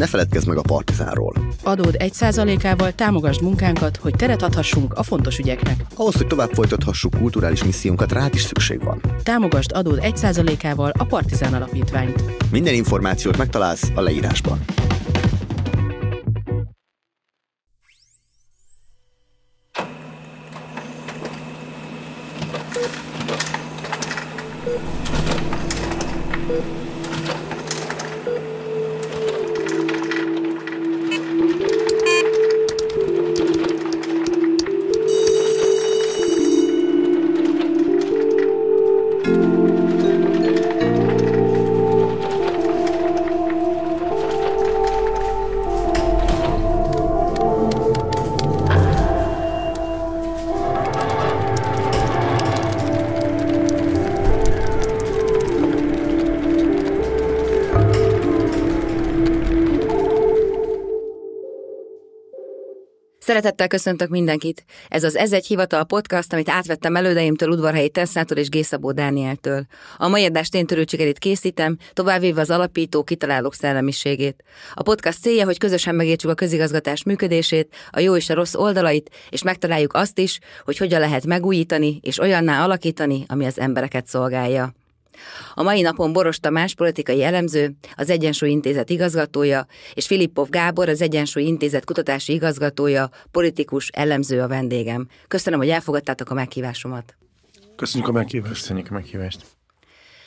Ne feledkezz meg a Partizánról. Adód 1%-ával támogasd munkánkat, hogy teret adhassunk a fontos ügyeknek. Ahhoz, hogy tovább folytathassuk kulturális missziónkat, rád is szükség van. Támogasd adód 1%-ával a Partizán Alapítványt. Minden információt megtalálsz a leírásban. Szeretettel köszöntök mindenkit. Ez az Ez egy hivatal podcast, amit átvettem elődeimtől Udvarhelyi Tesszától és Gészabó Dánieltől. A mai adást én törőcsikerét készítem, továbbvéve az alapító kitalálók szellemiségét. A podcast célja, hogy közösen megértsük a közigazgatás működését, a jó és a rossz oldalait, és megtaláljuk azt is, hogy hogyan lehet megújítani és olyanná alakítani, ami az embereket szolgálja. A mai napon Boros Tamás politikai elemző, az Egyensúly Intézet igazgatója, és Filippov Gábor, az Egyensúly Intézet kutatási igazgatója, politikus elemző a vendégem. Köszönöm, hogy elfogadtátok a meghívásomat. Köszönjük a meghívást. Köszönjük a meghívást.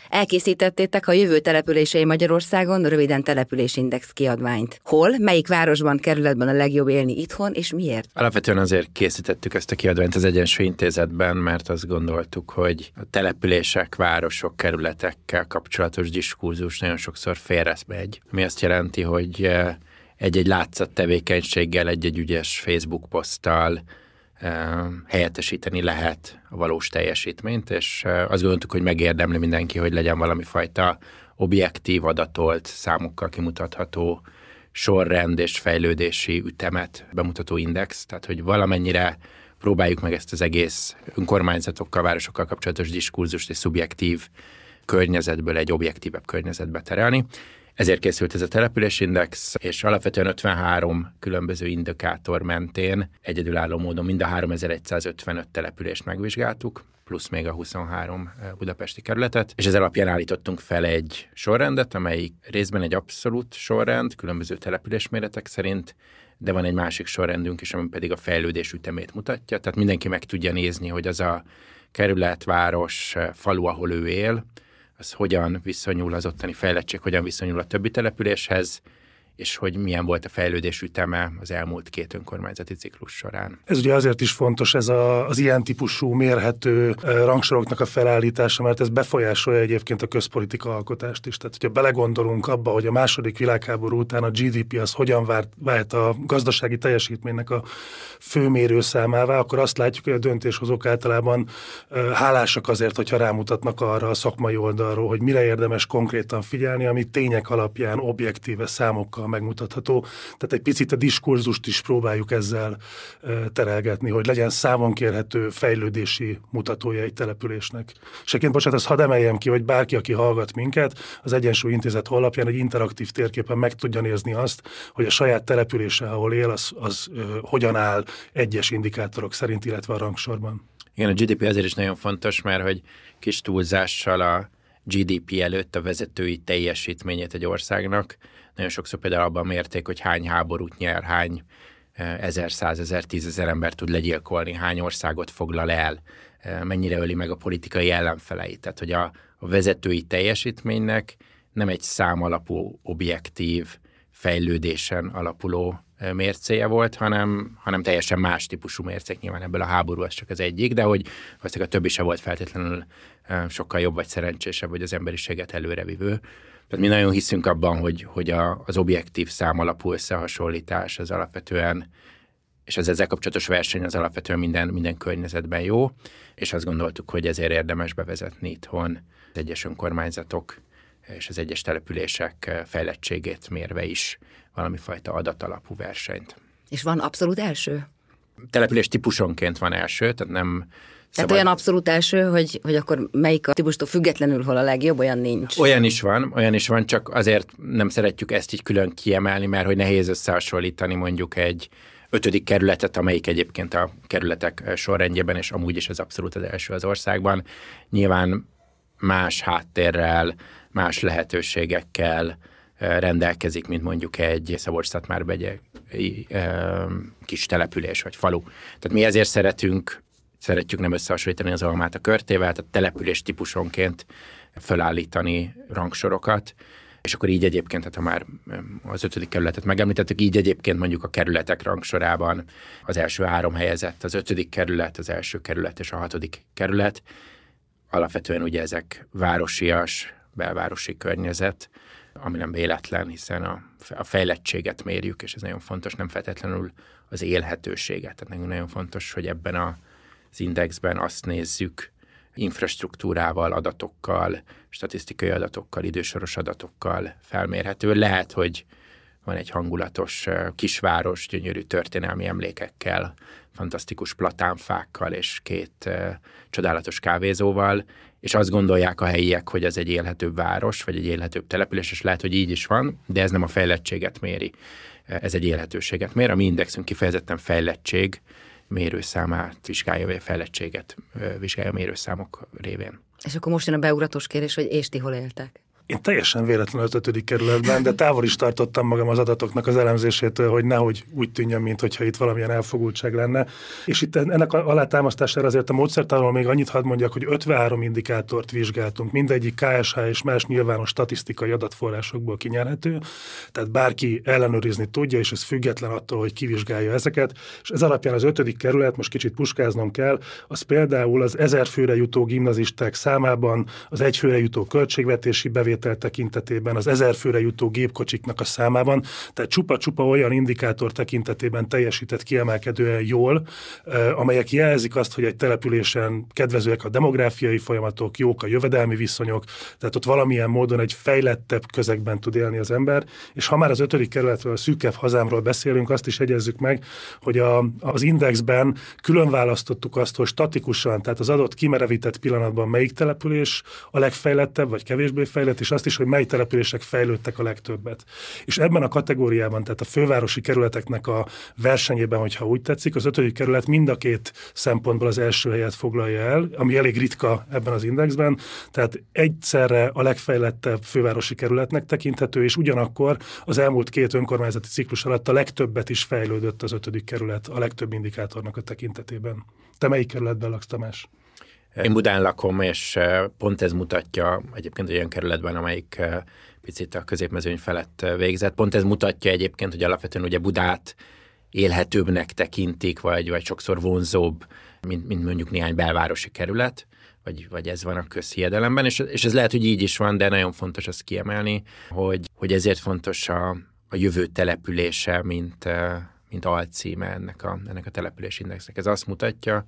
Elkészítettétek a jövő települései Magyarországon röviden településindex kiadványt. Hol, melyik városban, kerületben a legjobb élni itthon, és miért? Alapvetően azért készítettük ezt a kiadványt az Egyensúly Intézetben, mert azt gondoltuk, hogy a települések, városok, kerületekkel kapcsolatos diskurzus nagyon sokszor félremegy. Ami azt jelenti, hogy eh, egy-egy látszat tevékenységgel, egy-egy ügyes Facebook poszttal, helyettesíteni lehet a valós teljesítményt, és azt gondoltuk, hogy megérdemli mindenki, hogy legyen valami fajta objektív, adatolt, számokkal kimutatható sorrend és fejlődési ütemet bemutató index, tehát hogy valamennyire próbáljuk meg ezt az egész önkormányzatokkal, városokkal kapcsolatos diskurzust egy szubjektív környezetből egy objektívebb környezetbe terelni. Ezért készült ez a településindex, és alapvetően 53 különböző indikátor mentén egyedülálló módon mind a 3155 települést megvizsgáltuk, plusz még a 23 budapesti kerületet, és ez alapján állítottunk fel egy sorrendet, amelyik részben egy abszolút sorrend, különböző településméretek szerint, de van egy másik sorrendünk is, ami pedig a fejlődés ütemét mutatja, tehát mindenki meg tudja nézni, hogy az a kerület, város, falu, ahol ő él, az hogyan viszonyul az ottani fejlettség, hogyan viszonyul a többi településhez, és hogy milyen volt a fejlődés üteme az elmúlt két önkormányzati ciklus során. Ez ugye azért is fontos, ez a, az ilyen típusú mérhető rangsoroknak a felállítása, mert ez befolyásolja egyébként a közpolitika alkotást is. Tehát, hogyha belegondolunk abba, hogy a második világháború után a GDP az hogyan vált, vált a gazdasági teljesítménynek a főmérő számává, akkor azt látjuk, hogy a döntéshozók általában hálásak azért, hogyha rámutatnak arra a szakmai oldalról, hogy mire érdemes konkrétan figyelni, ami tények alapján objektíve számokkal jobban megmutatható. Tehát egy picit a diskurzust is próbáljuk ezzel terelgetni, hogy legyen számon kérhető fejlődési mutatója egy településnek. És egyébként, bocsánat, ezt hadd emeljem ki, hogy bárki, aki hallgat minket, az Egyensúly Intézet honlapján egy interaktív térképen meg tudja nézni azt, hogy a saját települése, ahol él, az, az hogyan áll egyes indikátorok szerint, illetve a rangsorban. Igen, a GDP azért is nagyon fontos, mert hogy kis túlzással a GDP előtt a vezetői teljesítményét egy országnak nagyon sokszor például abban mérték, hogy hány háborút nyer, hány ezer, százezer, tízezer ember tud legyilkolni, hány országot foglal el, mennyire öli meg a politikai ellenfeleit. Tehát, hogy a, a vezetői teljesítménynek nem egy szám alapú, objektív, fejlődésen alapuló mércéje volt, hanem, hanem teljesen más típusú mércék. Nyilván ebből a háború az csak az egyik, de hogy aztán a többi se volt feltétlenül sokkal jobb vagy szerencsésebb, vagy az emberiséget előrevívő. Tehát mi nagyon hiszünk abban, hogy, hogy a, az objektív szám alapú összehasonlítás az alapvetően, és az ezzel kapcsolatos verseny az alapvetően minden, minden környezetben jó, és azt gondoltuk, hogy ezért érdemes bevezetni itthon az egyes önkormányzatok és az egyes települések fejlettségét mérve is valami fajta adatalapú versenyt. És van abszolút első? Település típusonként van első, tehát nem tehát szabad... olyan abszolút első, hogy, hogy akkor melyik a típustól függetlenül hol a legjobb, olyan nincs. Olyan is van, olyan is van, csak azért nem szeretjük ezt így külön kiemelni, mert hogy nehéz összehasonlítani mondjuk egy ötödik kerületet, amelyik egyébként a kerületek eh, sorrendjében, és amúgy is az abszolút az első az országban. Nyilván más háttérrel, más lehetőségekkel eh, rendelkezik, mint mondjuk egy szabors már egy eh, kis település vagy falu. Tehát mi ezért szeretünk szeretjük nem összehasonlítani az almát a körtével, tehát település típusonként fölállítani rangsorokat, és akkor így egyébként, tehát ha már az ötödik kerületet megemlítettük, így egyébként mondjuk a kerületek rangsorában az első három helyezett, az ötödik kerület, az első kerület és a hatodik kerület, alapvetően ugye ezek városias, belvárosi környezet, ami nem véletlen, hiszen a, a fejlettséget mérjük, és ez nagyon fontos, nem feltétlenül az élhetőséget. Tehát nagyon fontos, hogy ebben a az indexben azt nézzük infrastruktúrával, adatokkal, statisztikai adatokkal, idősoros adatokkal felmérhető. Lehet, hogy van egy hangulatos kisváros, gyönyörű történelmi emlékekkel, fantasztikus platánfákkal és két csodálatos kávézóval, és azt gondolják a helyiek, hogy ez egy élhetőbb város, vagy egy élhetőbb település, és lehet, hogy így is van, de ez nem a fejlettséget méri. Ez egy élhetőséget mér. A mi indexünk kifejezetten fejlettség, mérőszámát vizsgálja, vagy a fejlettséget vizsgálja a mérőszámok révén. És akkor most jön a beugratós kérdés, hogy és ti hol éltek? Én teljesen véletlenül ötödik kerületben, de távol is tartottam magam az adatoknak az elemzésétől, hogy nehogy úgy tűnjön, mintha itt valamilyen elfogultság lenne. És itt ennek alátámasztására azért a módszertanról még annyit hadd mondjak, hogy 53 indikátort vizsgáltunk, mindegyik KSH és más nyilvános statisztikai adatforrásokból kinyerhető, tehát bárki ellenőrizni tudja, és ez független attól, hogy kivizsgálja ezeket. És ez alapján az ötödik kerület, most kicsit puskáznom kell, az például az ezer főre jutó gimnazisták számában az egy főre jutó költségvetési bevétel bevétel tekintetében, az ezer főre jutó gépkocsiknak a számában, tehát csupa-csupa olyan indikátor tekintetében teljesített kiemelkedően jól, eh, amelyek jelzik azt, hogy egy településen kedvezőek a demográfiai folyamatok, jók a jövedelmi viszonyok, tehát ott valamilyen módon egy fejlettebb közegben tud élni az ember, és ha már az ötödik kerületről, a szűkebb hazámról beszélünk, azt is egyezzük meg, hogy a, az indexben külön választottuk azt, hogy statikusan, tehát az adott kimerevített pillanatban melyik település a legfejlettebb vagy kevésbé fejlett, és azt is, hogy mely települések fejlődtek a legtöbbet. És ebben a kategóriában, tehát a fővárosi kerületeknek a versenyében, hogyha úgy tetszik, az ötödik kerület mind a két szempontból az első helyet foglalja el, ami elég ritka ebben az indexben, tehát egyszerre a legfejlettebb fővárosi kerületnek tekinthető, és ugyanakkor az elmúlt két önkormányzati ciklus alatt a legtöbbet is fejlődött az ötödik kerület a legtöbb indikátornak a tekintetében. Te melyik kerületben laksz, Tamás? Én Budán lakom, és pont ez mutatja egyébként olyan kerületben, amelyik picit a középmezőny felett végzett. Pont ez mutatja egyébként, hogy alapvetően ugye Budát élhetőbbnek tekintik, vagy, vagy sokszor vonzóbb, mint, mint mondjuk néhány belvárosi kerület, vagy, vagy ez van a közhiedelemben, és, és ez lehet, hogy így is van, de nagyon fontos azt kiemelni, hogy, hogy ezért fontos a, a jövő települése, mint, mint alcíme ennek a, ennek a településindexnek. Ez azt mutatja,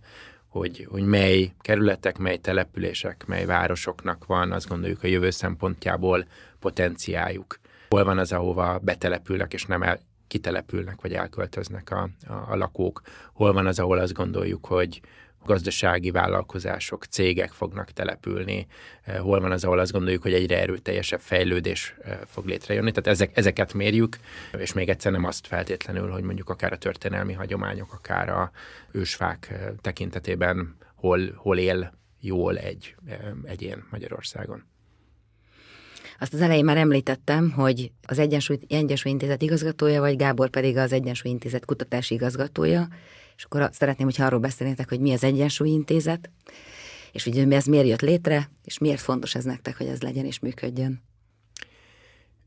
hogy, hogy mely kerületek, mely települések, mely városoknak van, azt gondoljuk a jövő szempontjából potenciáljuk. Hol van az, ahova betelepülnek, és nem el, kitelepülnek, vagy elköltöznek a, a, a lakók. Hol van az, ahol azt gondoljuk, hogy, gazdasági vállalkozások, cégek fognak települni, eh, hol van az, ahol azt gondoljuk, hogy egyre erőteljesebb fejlődés eh, fog létrejönni. Tehát ezek, ezeket mérjük, és még egyszer nem azt feltétlenül, hogy mondjuk akár a történelmi hagyományok, akár a ősfák eh, tekintetében hol, hol él jól egy egyén Magyarországon. Azt az elején már említettem, hogy az Egyensúly, Egyensúly Intézet igazgatója vagy, Gábor pedig az Egyensúly Intézet kutatási igazgatója, és akkor szeretném, hogyha arról beszélnétek, hogy mi az Egyensúlyintézet, és hogy ez miért jött létre, és miért fontos ez nektek, hogy ez legyen és működjön.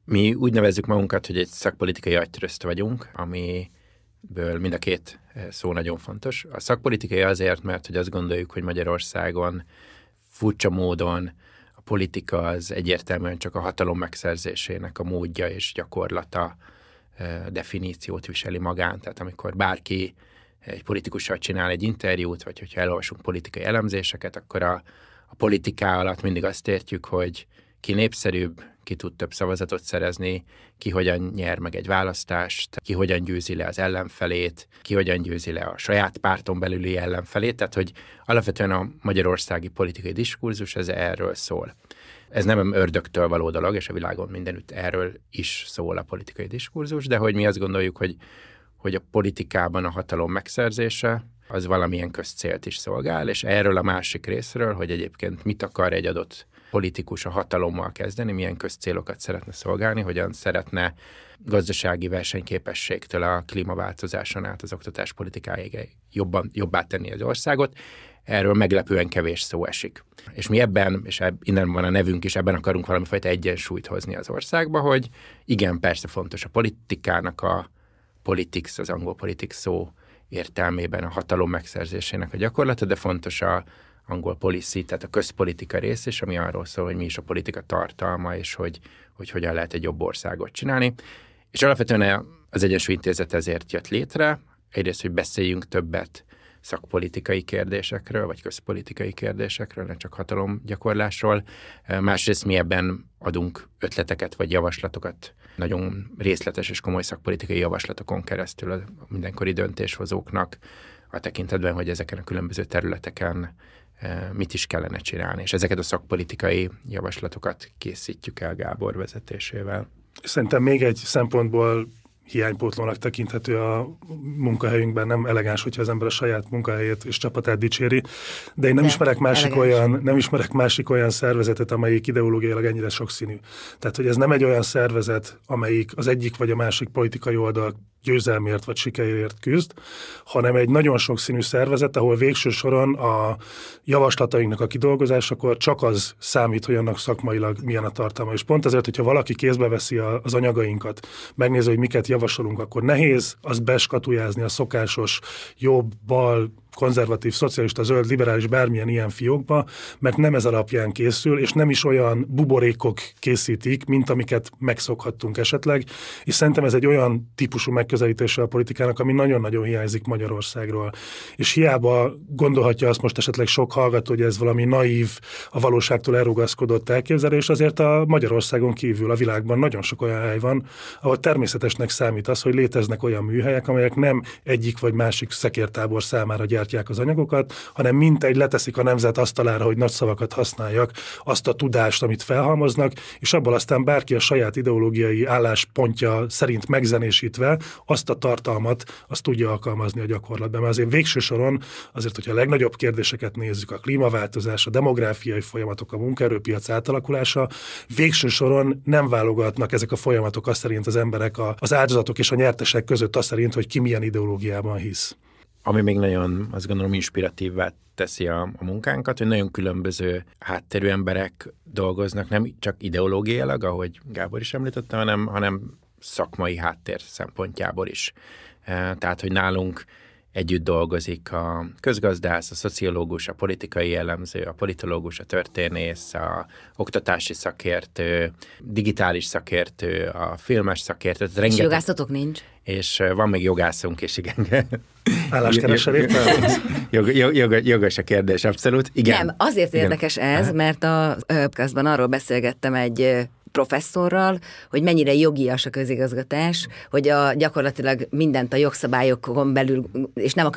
Mi úgy nevezzük magunkat, hogy egy szakpolitikai agytrözt vagyunk, amiből mind a két eh, szó nagyon fontos. A szakpolitikai azért, mert hogy azt gondoljuk, hogy Magyarországon furcsa módon a politika az egyértelműen csak a hatalom megszerzésének a módja és gyakorlata eh, definíciót viseli magán. Tehát amikor bárki egy politikussal csinál egy interjút, vagy hogyha elolvasunk politikai elemzéseket, akkor a, a politiká alatt mindig azt értjük, hogy ki népszerűbb, ki tud több szavazatot szerezni, ki hogyan nyer meg egy választást, ki hogyan győzi le az ellenfelét, ki hogyan győzi le a saját párton belüli ellenfelét. Tehát, hogy alapvetően a magyarországi politikai diskurzus ez erről szól. Ez nem ördögtől való dolog, és a világon mindenütt erről is szól a politikai diskurzus, de hogy mi azt gondoljuk, hogy hogy a politikában a hatalom megszerzése az valamilyen közcélt is szolgál, és erről a másik részről, hogy egyébként mit akar egy adott politikus a hatalommal kezdeni, milyen közcélokat szeretne szolgálni, hogyan szeretne gazdasági versenyképességtől a klímaváltozáson át az oktatás politikáig jobban, jobbá tenni az országot. Erről meglepően kevés szó esik. És mi ebben, és eb, innen van a nevünk is, ebben akarunk valamifajta egyensúlyt hozni az országba, hogy igen, persze fontos a politikának a politics, az angol politics szó értelmében a hatalom megszerzésének a gyakorlata, de fontos a angol policy, tehát a közpolitika rész is, ami arról szól, hogy mi is a politika tartalma, és hogy, hogy hogyan lehet egy jobb országot csinálni. És alapvetően az Egyensúly Intézet ezért jött létre, egyrészt, hogy beszéljünk többet szakpolitikai kérdésekről, vagy közpolitikai kérdésekről, nem csak hatalomgyakorlásról. Másrészt mi ebben adunk ötleteket, vagy javaslatokat nagyon részletes és komoly szakpolitikai javaslatokon keresztül a mindenkori döntéshozóknak a tekintetben, hogy ezeken a különböző területeken eh, mit is kellene csinálni. És ezeket a szakpolitikai javaslatokat készítjük el Gábor vezetésével. Szerintem még egy szempontból hiánypótlónak tekinthető a munkahelyünkben, nem elegáns, hogyha az ember a saját munkahelyét és csapatát dicséri, de én nem de, ismerek másik olyan, nem ismerek másik olyan szervezetet, amelyik ideológiailag ennyire sokszínű. Tehát, hogy ez nem egy olyan szervezet, amelyik az egyik vagy a másik politikai oldal győzelmért vagy sikerért küzd, hanem egy nagyon sokszínű szervezet, ahol végső soron a javaslatainknak a kidolgozásakor csak az számít, hogy annak szakmailag milyen a tartalma. És pont ezért, hogyha valaki kézbe veszi az anyagainkat, megnézi, hogy miket javasolunk, akkor nehéz az beskatujázni a szokásos jobb, bal, konzervatív, szocialista, zöld, liberális, bármilyen ilyen fiókba, mert nem ez alapján készül, és nem is olyan buborékok készítik, mint amiket megszokhattunk esetleg, és szerintem ez egy olyan típusú megközelítése a politikának, ami nagyon-nagyon hiányzik Magyarországról. És hiába gondolhatja azt most esetleg sok hallgató, hogy ez valami naív, a valóságtól elrugaszkodott elképzelés, azért a Magyarországon kívül a világban nagyon sok olyan hely van, ahol természetesnek számít az, hogy léteznek olyan műhelyek, amelyek nem egyik vagy másik szekértábor számára gyár gyártják az anyagokat, hanem mintegy leteszik a nemzet asztalára, hogy nagy szavakat használjak, azt a tudást, amit felhalmoznak, és abból aztán bárki a saját ideológiai álláspontja szerint megzenésítve azt a tartalmat, azt tudja alkalmazni a gyakorlatban. Mert azért végső soron, azért, hogyha a legnagyobb kérdéseket nézzük, a klímaváltozás, a demográfiai folyamatok, a munkaerőpiac átalakulása, végső soron nem válogatnak ezek a folyamatok azt szerint az emberek, a, az áldozatok és a nyertesek között azt szerint, hogy ki milyen ideológiában hisz ami még nagyon, azt gondolom, inspiratívvá teszi a, a munkánkat, hogy nagyon különböző hátterű emberek dolgoznak, nem csak ideológiailag, ahogy Gábor is említette, hanem, hanem szakmai háttér szempontjából is. Eh, tehát, hogy nálunk együtt dolgozik a közgazdász, a szociológus, a politikai jellemző, a politológus, a történész, a oktatási szakértő, digitális szakértő, a filmes szakértő. Tehát rengeteg... És jogászatok nincs? És van még jogászunk is, igen. Álláskeresel jog, jog, jog, Jogos a kérdés, abszolút. Igen. Nem, azért igen. érdekes ez, mert a közben arról beszélgettem egy professzorral, hogy mennyire jogias a közigazgatás, hogy a, gyakorlatilag mindent a jogszabályokon belül, és nem a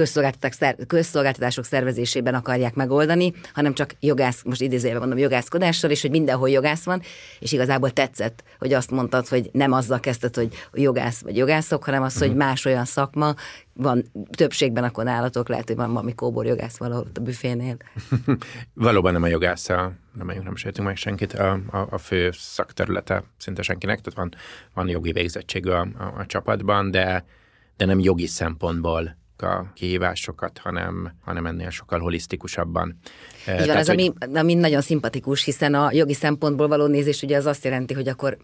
közszolgáltatások szervezésében akarják megoldani, hanem csak jogász, most idézőjelben mondom, jogászkodással, és hogy mindenhol jogász van, és igazából tetszett, hogy azt mondtad, hogy nem azzal kezdted, hogy jogász vagy jogászok, hanem az, hogy mhm. más olyan szakma, van többségben akkor állatok, lehet, hogy van valami kóbor jogász valahol a büfénél. Valóban nem a jogász, a, reméljük nem sértünk meg senkit, a, a, a fő szakterülete szinte senkinek, tehát van, van jogi végzettség a, a, a csapatban, de, de nem jogi szempontból a kihívásokat, hanem, hanem ennél sokkal holisztikusabban. Így eh, van, Tehát, ez hogy... ami, ami nagyon szimpatikus, hiszen a jogi szempontból való nézés ugye az azt jelenti, hogy akkor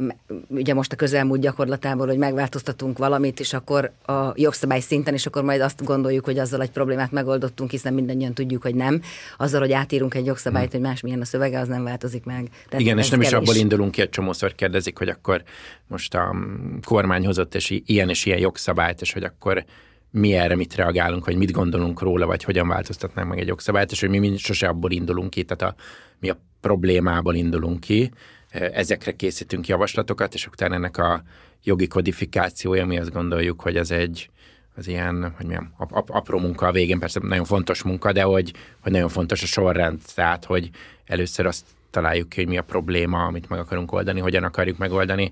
ugye most a közelmúlt gyakorlatából, hogy megváltoztatunk valamit, és akkor a jogszabály szinten, és akkor majd azt gondoljuk, hogy azzal egy problémát megoldottunk, hiszen mindannyian tudjuk, hogy nem. Azzal, hogy átírunk egy jogszabályt, hmm. hogy másmilyen a szövege, az nem változik meg. Tehát Igen, és nem is abból indulunk ki, hogy csomószor kérdezik, hogy akkor most a mm, kormány hozott és ilyen és ilyen jogszabályt, és hogy akkor mi erre mit reagálunk, vagy mit gondolunk róla, vagy hogyan változtatnánk meg egy jogszabályt, és hogy mi mind sose abból indulunk ki, tehát a, mi a problémából indulunk ki, ezekre készítünk javaslatokat, és utána ennek a jogi kodifikációja, mi azt gondoljuk, hogy ez egy az ilyen, hogy milyen, ap- ap- apró munka a végén, persze nagyon fontos munka, de hogy, hogy nagyon fontos a sorrend, tehát hogy először azt találjuk ki, hogy mi a probléma, amit meg akarunk oldani, hogyan akarjuk megoldani,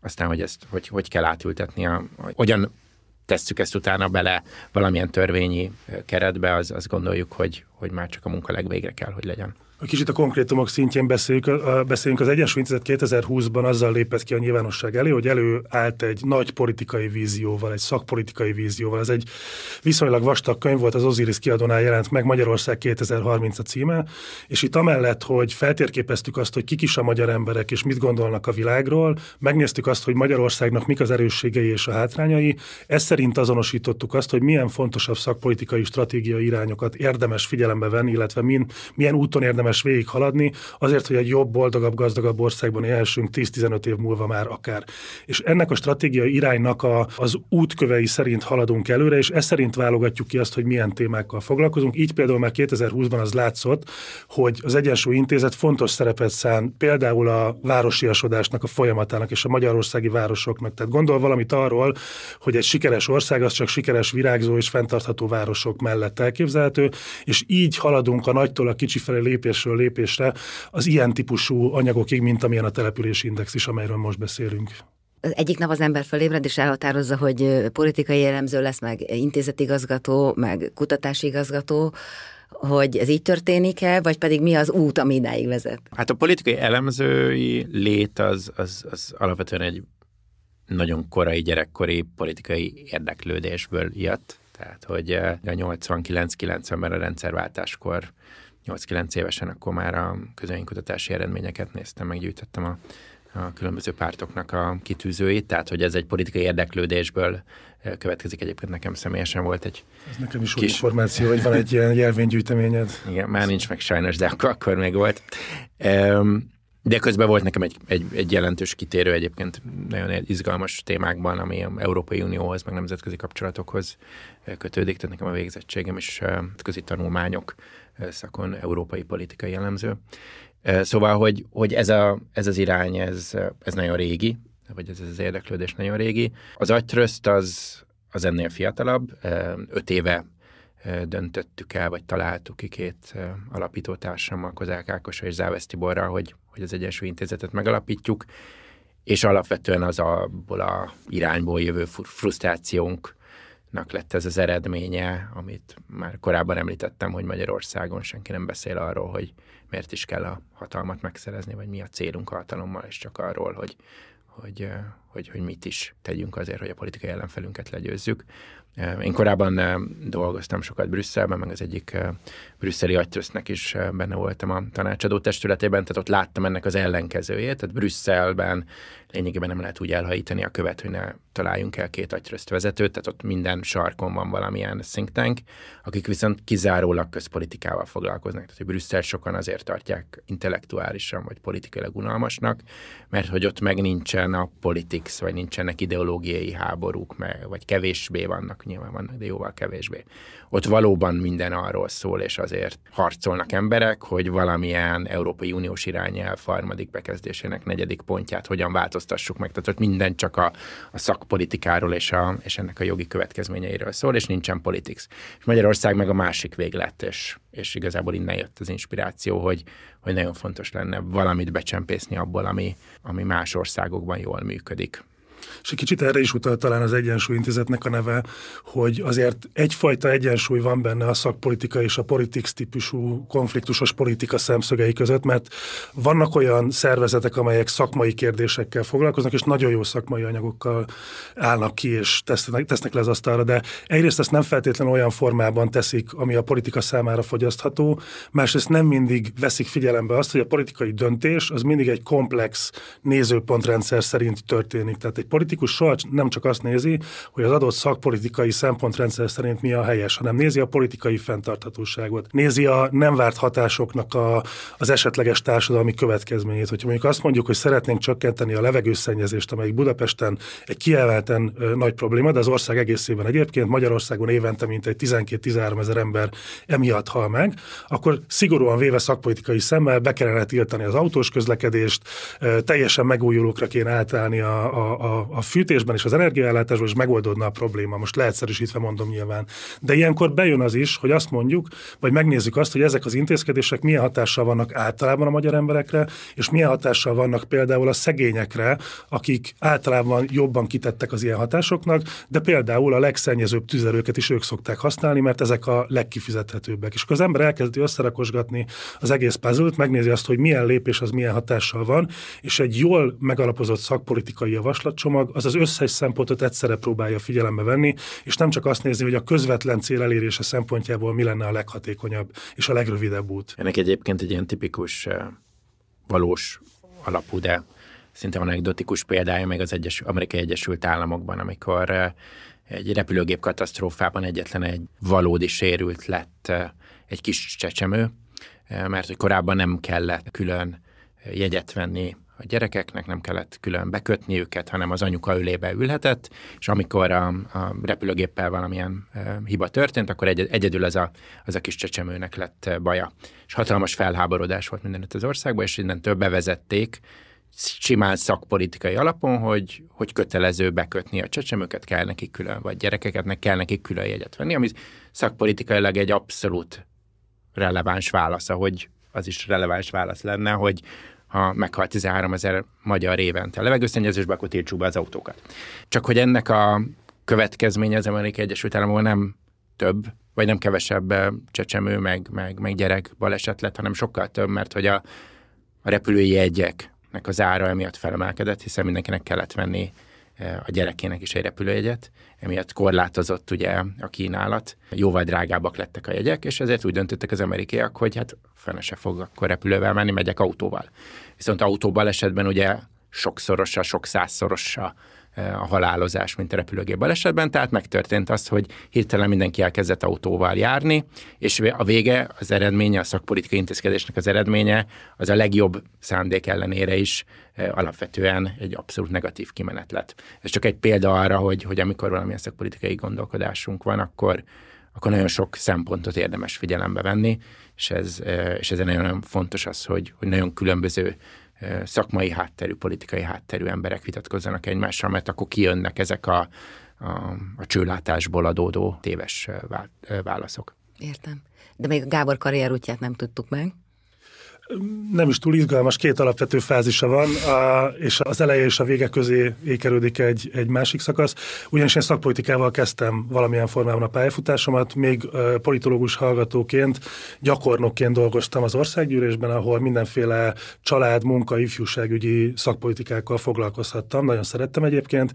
aztán, hogy ezt hogy, hogy kell átültetni, a, hogyan tesszük ezt utána bele valamilyen törvényi keretbe, az azt gondoljuk, hogy, hogy már csak a munka legvégre kell, hogy legyen kicsit a konkrétumok szintjén beszéljük, beszéljünk. Az Egyesült Intézet 2020-ban azzal lépett ki a nyilvánosság elé, hogy előállt egy nagy politikai vízióval, egy szakpolitikai vízióval. Ez egy viszonylag vastag könyv volt, az Osiris kiadónál jelent meg, Magyarország 2030 a címe, és itt amellett, hogy feltérképeztük azt, hogy kik is a magyar emberek, és mit gondolnak a világról, megnéztük azt, hogy Magyarországnak mik az erősségei és a hátrányai, ez szerint azonosítottuk azt, hogy milyen fontosabb szakpolitikai stratégiai irányokat érdemes figyelembe venni, illetve milyen úton érdemes érdemes végighaladni, azért, hogy egy jobb, boldogabb, gazdagabb országban élhessünk 10-15 év múlva már akár. És ennek a stratégiai iránynak a, az útkövei szerint haladunk előre, és ez szerint válogatjuk ki azt, hogy milyen témákkal foglalkozunk. Így például már 2020-ban az látszott, hogy az Egyensúly Intézet fontos szerepet szán például a városiasodásnak a folyamatának és a magyarországi városoknak. Tehát gondol valamit arról, hogy egy sikeres ország az csak sikeres virágzó és fenntartható városok mellett elképzelhető, és így haladunk a nagytól a kicsi felé lépés lépésről lépésre az ilyen típusú anyagokig, mint amilyen a települési index is, amelyről most beszélünk. Az egyik nap az ember fölébred és elhatározza, hogy politikai elemző lesz, meg intézetigazgató, meg kutatási igazgató, hogy ez így történik-e, vagy pedig mi az út, ami idáig vezet? Hát a politikai elemzői lét az, az, az alapvetően egy nagyon korai gyerekkori politikai érdeklődésből jött. Tehát, hogy a 89-90-ben a rendszerváltáskor 8-9 évesen akkor már a közönkutatási eredményeket néztem, meggyűjtöttem a, a különböző pártoknak a kitűzőit, tehát hogy ez egy politikai érdeklődésből következik. Egyébként nekem személyesen volt egy Ez nekem is kis... új információ, hogy van egy ilyen jelvénygyűjteményed. Igen, már nincs meg sajnos, de akkor, akkor még volt. De közben volt nekem egy, egy, egy jelentős kitérő egyébként nagyon izgalmas témákban, ami Európai Unióhoz, meg nemzetközi kapcsolatokhoz kötődik, tehát nekem a végzettségem is közi tanulmányok szakon európai politikai jellemző. Szóval, hogy, hogy ez, a, ez az irány, ez, ez nagyon régi, vagy ez az érdeklődés nagyon régi. Az agytröszt az, az ennél fiatalabb, öt éve döntöttük el, vagy találtuk ki két alapítótársammal, Kozák Ákosra és Závesz Tiborral, hogy, hogy az Egyesült Intézetet megalapítjuk, és alapvetően az abból a irányból jövő frusztrációnk nak lett ez az eredménye, amit már korábban említettem, hogy Magyarországon senki nem beszél arról, hogy miért is kell a hatalmat megszerezni, vagy mi a célunk a hatalommal, és csak arról, hogy, hogy, hogy, hogy mit is tegyünk azért, hogy a politikai ellenfelünket legyőzzük. Én korábban dolgoztam sokat Brüsszelben, meg az egyik brüsszeli agytrösznek is benne voltam a tanácsadó testületében, tehát ott láttam ennek az ellenkezőjét, tehát Brüsszelben lényegében nem lehet úgy elhajítani a követ, hogy ne találjunk el két agytrözt vezetőt, tehát ott minden sarkon van valamilyen think tank, akik viszont kizárólag közpolitikával foglalkoznak. Tehát, hogy Brüsszel sokan azért tartják intellektuálisan vagy politikailag unalmasnak, mert hogy ott meg nincsen a politics, vagy nincsenek ideológiai háborúk, meg, vagy kevésbé vannak, nyilván vannak, de jóval kevésbé. Ott valóban minden arról szól, és azért harcolnak emberek, hogy valamilyen Európai Uniós irányelv harmadik bekezdésének negyedik pontját hogyan változtatják változtassuk meg. Tehát ott minden csak a, a szakpolitikáról és, a, és ennek a jogi következményeiről szól, és nincsen politics. És Magyarország meg a másik véglet, és, és igazából innen jött az inspiráció, hogy, hogy nagyon fontos lenne valamit becsempészni abból, ami, ami más országokban jól működik. És egy kicsit erre is utal talán az Egyensúlyintézetnek a neve, hogy azért egyfajta egyensúly van benne a szakpolitika és a politics típusú konfliktusos politika szemszögei között, mert vannak olyan szervezetek, amelyek szakmai kérdésekkel foglalkoznak, és nagyon jó szakmai anyagokkal állnak ki, és tesznek, tesznek le az asztalra, de egyrészt ezt nem feltétlenül olyan formában teszik, ami a politika számára fogyasztható, másrészt nem mindig veszik figyelembe azt, hogy a politikai döntés az mindig egy komplex nézőpontrendszer szerint történik, tehát egy politikus soha nem csak azt nézi, hogy az adott szakpolitikai szempontrendszer szerint mi a helyes, hanem nézi a politikai fenntarthatóságot, nézi a nem várt hatásoknak a, az esetleges társadalmi következményét. Hogyha mondjuk azt mondjuk, hogy szeretnénk csökkenteni a levegőszennyezést, amelyik Budapesten egy kiemelten nagy probléma, de az ország egészében egyébként Magyarországon évente mintegy 12-13 ezer ember emiatt hal meg, akkor szigorúan véve szakpolitikai szemmel be kellene tiltani az autós közlekedést, teljesen megújulókra kéne átállni a, a, a a, a fűtésben és az energiaellátásban is megoldódna a probléma, most leegyszerűsítve mondom nyilván. De ilyenkor bejön az is, hogy azt mondjuk, vagy megnézzük azt, hogy ezek az intézkedések milyen hatással vannak általában a magyar emberekre, és milyen hatással vannak például a szegényekre, akik általában jobban kitettek az ilyen hatásoknak, de például a legszennyezőbb tüzelőket is ők szokták használni, mert ezek a legkifizethetőbbek. És akkor az ember elkezdi összerakosgatni az egész puzzle megnézi azt, hogy milyen lépés az milyen hatással van, és egy jól megalapozott szakpolitikai javaslat csomag az az összes szempontot egyszerre próbálja figyelembe venni, és nem csak azt nézni, hogy a közvetlen cél elérése szempontjából mi lenne a leghatékonyabb és a legrövidebb út. Ennek egyébként egy ilyen tipikus valós alapú, de szinte anekdotikus példája még az Egyes, Amerikai Egyesült Államokban, amikor egy repülőgép katasztrófában egyetlen egy valódi sérült lett egy kis csecsemő, mert hogy korábban nem kellett külön jegyet venni a gyerekeknek nem kellett külön bekötni őket, hanem az anyuka ülébe ülhetett, és amikor a, a repülőgéppel valamilyen e, hiba történt, akkor egy, egyedül az a, az a kis csecsemőnek lett baja. És hatalmas felháborodás volt mindenütt az országban, és több bevezették, simán szakpolitikai alapon, hogy, hogy kötelező bekötni a csecsemőket, kell nekik külön, vagy gyerekeketnek kell nekik külön jegyet venni, ami szakpolitikailag egy abszolút releváns válasz, hogy az is releváns válasz lenne, hogy ha meghalt 13 ezer magyar évente. A levegőszennyezésbe, akkor tiltsuk be az autókat. Csak hogy ennek a következménye az Amerikai Egyesült Államokban nem több, vagy nem kevesebb eh, csecsemő, meg, meg, meg gyerek baleset lett, hanem sokkal több, mert hogy a, a repülői jegyeknek az ára emiatt felemelkedett, hiszen mindenkinek kellett venni a gyerekének is egy repülőjegyet, emiatt korlátozott ugye a kínálat, jóval drágábbak lettek a jegyek, és ezért úgy döntöttek az amerikaiak, hogy hát fene se fog akkor repülővel menni, megyek autóval. Viszont autóbal esetben ugye sokszorosa, sokszázszorosa E, a halálozás, mint a repülőgép balesetben, tehát megtörtént az, hogy hirtelen mindenki elkezdett autóval járni, és a vége, az eredménye, a szakpolitikai intézkedésnek az eredménye, az a legjobb szándék ellenére is e, alapvetően egy abszolút negatív kimenet lett. Ez csak egy példa arra, hogy, hogy amikor valamilyen szakpolitikai gondolkodásunk van, akkor, akkor nagyon sok szempontot érdemes figyelembe venni, és ez, e, és ez nagyon fontos az, hogy, hogy nagyon különböző szakmai hátterű, politikai hátterű emberek vitatkozzanak egymással, mert akkor kijönnek ezek a, a, a csőlátásból adódó téves válaszok. Értem. De még a Gábor karrierútját nem tudtuk meg nem is túl izgalmas, két alapvető fázisa van, a, és az eleje és a vége közé ékelődik egy, egy másik szakasz. Ugyanis én szakpolitikával kezdtem valamilyen formában a pályafutásomat, még politológus hallgatóként, gyakornokként dolgoztam az országgyűlésben, ahol mindenféle család, munka, ifjúságügyi szakpolitikákkal foglalkozhattam, nagyon szerettem egyébként,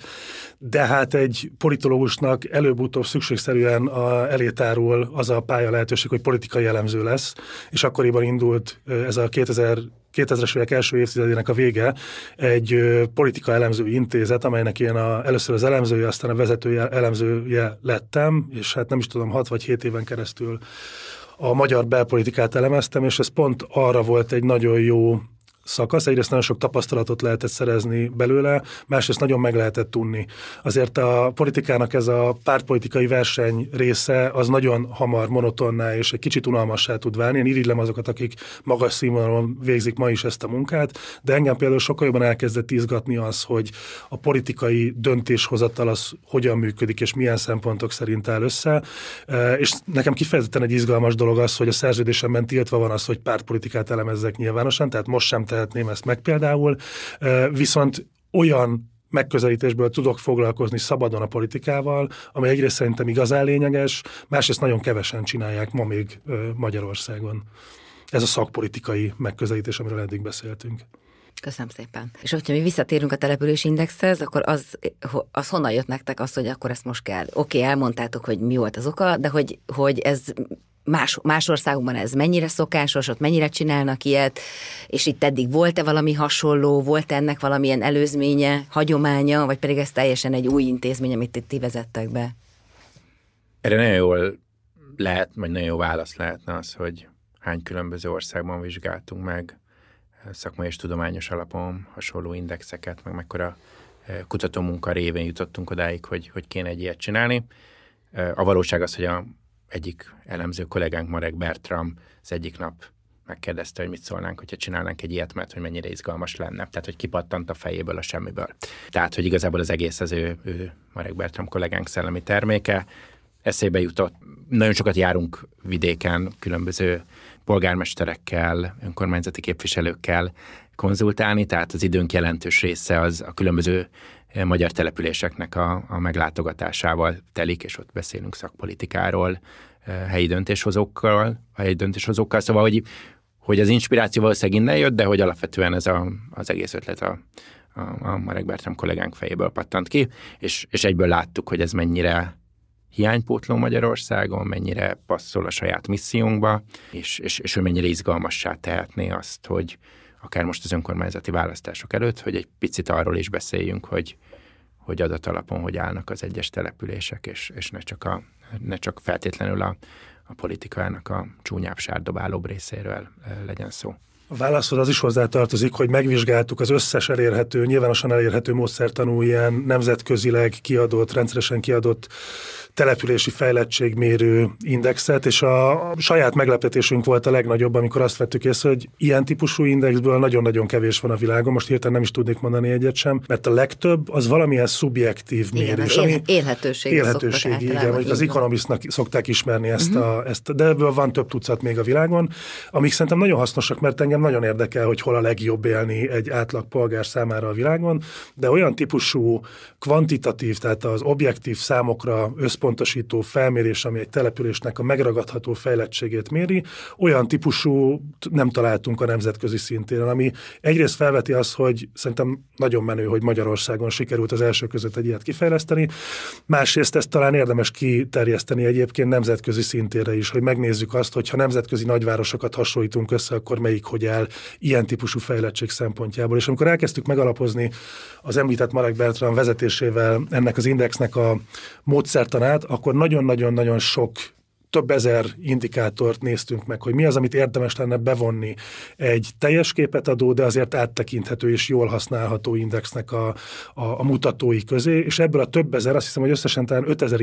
de hát egy politológusnak előbb-utóbb szükségszerűen a, elétárul az a pálya lehetőség, hogy politikai jellemző lesz, és akkoriban indult ez a 2000 2000-es évek első évtizedének a vége egy politika elemző intézet, amelynek én a, először az elemzője, aztán a vezető elemzője lettem, és hát nem is tudom, 6 vagy 7 éven keresztül a magyar belpolitikát elemeztem, és ez pont arra volt egy nagyon jó szakasz. Egyrészt nagyon sok tapasztalatot lehetett szerezni belőle, másrészt nagyon meg lehetett tunni. Azért a politikának ez a pártpolitikai verseny része az nagyon hamar monotonná és egy kicsit unalmassá tud válni. Én irigylem azokat, akik magas színvonalon végzik ma is ezt a munkát, de engem például sokkal jobban elkezdett izgatni az, hogy a politikai döntéshozatal az hogyan működik és milyen szempontok szerint áll össze. E, és nekem kifejezetten egy izgalmas dolog az, hogy a szerződésemben tiltva van az, hogy pártpolitikát elemezzek nyilvánosan, tehát most sem tehetném ezt meg például, viszont olyan megközelítésből tudok foglalkozni szabadon a politikával, ami egyrészt szerintem igazán lényeges, másrészt nagyon kevesen csinálják ma még Magyarországon. Ez a szakpolitikai megközelítés, amiről eddig beszéltünk. Köszönöm szépen. És hogyha mi visszatérünk a településindexhez, akkor az, az honnan jött nektek az, hogy akkor ezt most kell? Oké, okay, elmondtátok, hogy mi volt az oka, de hogy, hogy ez más, más országokban ez mennyire szokásos, ott mennyire csinálnak ilyet, és itt eddig volt-e valami hasonló, volt -e ennek valamilyen előzménye, hagyománya, vagy pedig ez teljesen egy új intézmény, amit itt ti vezettek be? Erre nagyon jól lehet, vagy nagyon jó válasz lehetne az, hogy hány különböző országban vizsgáltunk meg szakmai és tudományos alapon hasonló indexeket, meg mekkora e, kutatómunka révén jutottunk odáig, hogy, hogy kéne egy ilyet csinálni. E, a valóság az, hogy a egyik elemző kollégánk Marek Bertram az egyik nap megkérdezte, hogy mit szólnánk, hogyha csinálnánk egy ilyet, mert hogy mennyire izgalmas lenne. Tehát, hogy kipattant a fejéből a semmiből. Tehát, hogy igazából az egész az ő, ő Marek Bertram kollégánk szellemi terméke. Eszébe jutott. Nagyon sokat járunk vidéken, különböző polgármesterekkel, önkormányzati képviselőkkel konzultálni, tehát az időnk jelentős része az a különböző eh, magyar településeknek a, a meglátogatásával telik, és ott beszélünk szakpolitikáról, eh, helyi döntéshozókkal, helyi döntéshozókkal, szóval, hogy, hogy az inspiráció valószínűleg innen jött, de hogy alapvetően ez a, az egész ötlet a, a, a Marek Bertram kollégánk fejéből pattant ki, és, és egyből láttuk, hogy ez mennyire hiánypótló Magyarországon, mennyire passzol a saját missziónkba, és, és, és ő mennyire izgalmassá tehetné azt, hogy akár most az önkormányzati választások előtt, hogy egy picit arról is beszéljünk, hogy, hogy adatalapon hogy állnak az egyes települések, és, és ne, csak a, ne csak feltétlenül a, a politikának a csúnyább sárdobálóbb részéről eh, legyen szó. A válaszod az is tartozik, hogy megvizsgáltuk az összes elérhető, nyilvánosan elérhető módszertanú ilyen nemzetközileg kiadott, rendszeresen kiadott települési fejlettségmérő indexet, és a saját meglepetésünk volt a legnagyobb, amikor azt vettük észre, hogy ilyen típusú indexből nagyon-nagyon kevés van a világon, most hirtelen nem is tudnék mondani egyet sem, mert a legtöbb az valamilyen szubjektív mérés. Igen, az élhetőség. Élhetőség, igen, hogy az ekonomisztnak szokták ismerni ezt, uh-huh. a, ezt, de ebből van több tucat még a világon, amik szerintem nagyon hasznosak, mert engem engem nagyon érdekel, hogy hol a legjobb élni egy átlag polgár számára a világon, de olyan típusú kvantitatív, tehát az objektív számokra összpontosító felmérés, ami egy településnek a megragadható fejlettségét méri, olyan típusú nem találtunk a nemzetközi szintén, ami egyrészt felveti azt, hogy szerintem nagyon menő, hogy Magyarországon sikerült az első között egy ilyet kifejleszteni, másrészt ezt talán érdemes kiterjeszteni egyébként nemzetközi szintére is, hogy megnézzük azt, hogyha nemzetközi nagyvárosokat hasonlítunk össze, akkor melyik hogy fogy el ilyen típusú fejlettség szempontjából. És amikor elkezdtük megalapozni az említett Marek Bertrand vezetésével ennek az indexnek a módszertanát, akkor nagyon-nagyon-nagyon sok több ezer indikátort néztünk meg, hogy mi az, amit érdemes lenne bevonni egy teljes képet adó, de azért áttekinthető és jól használható indexnek a, a, a mutatói közé, és ebből a több ezer, azt hiszem, hogy összesen talán 5000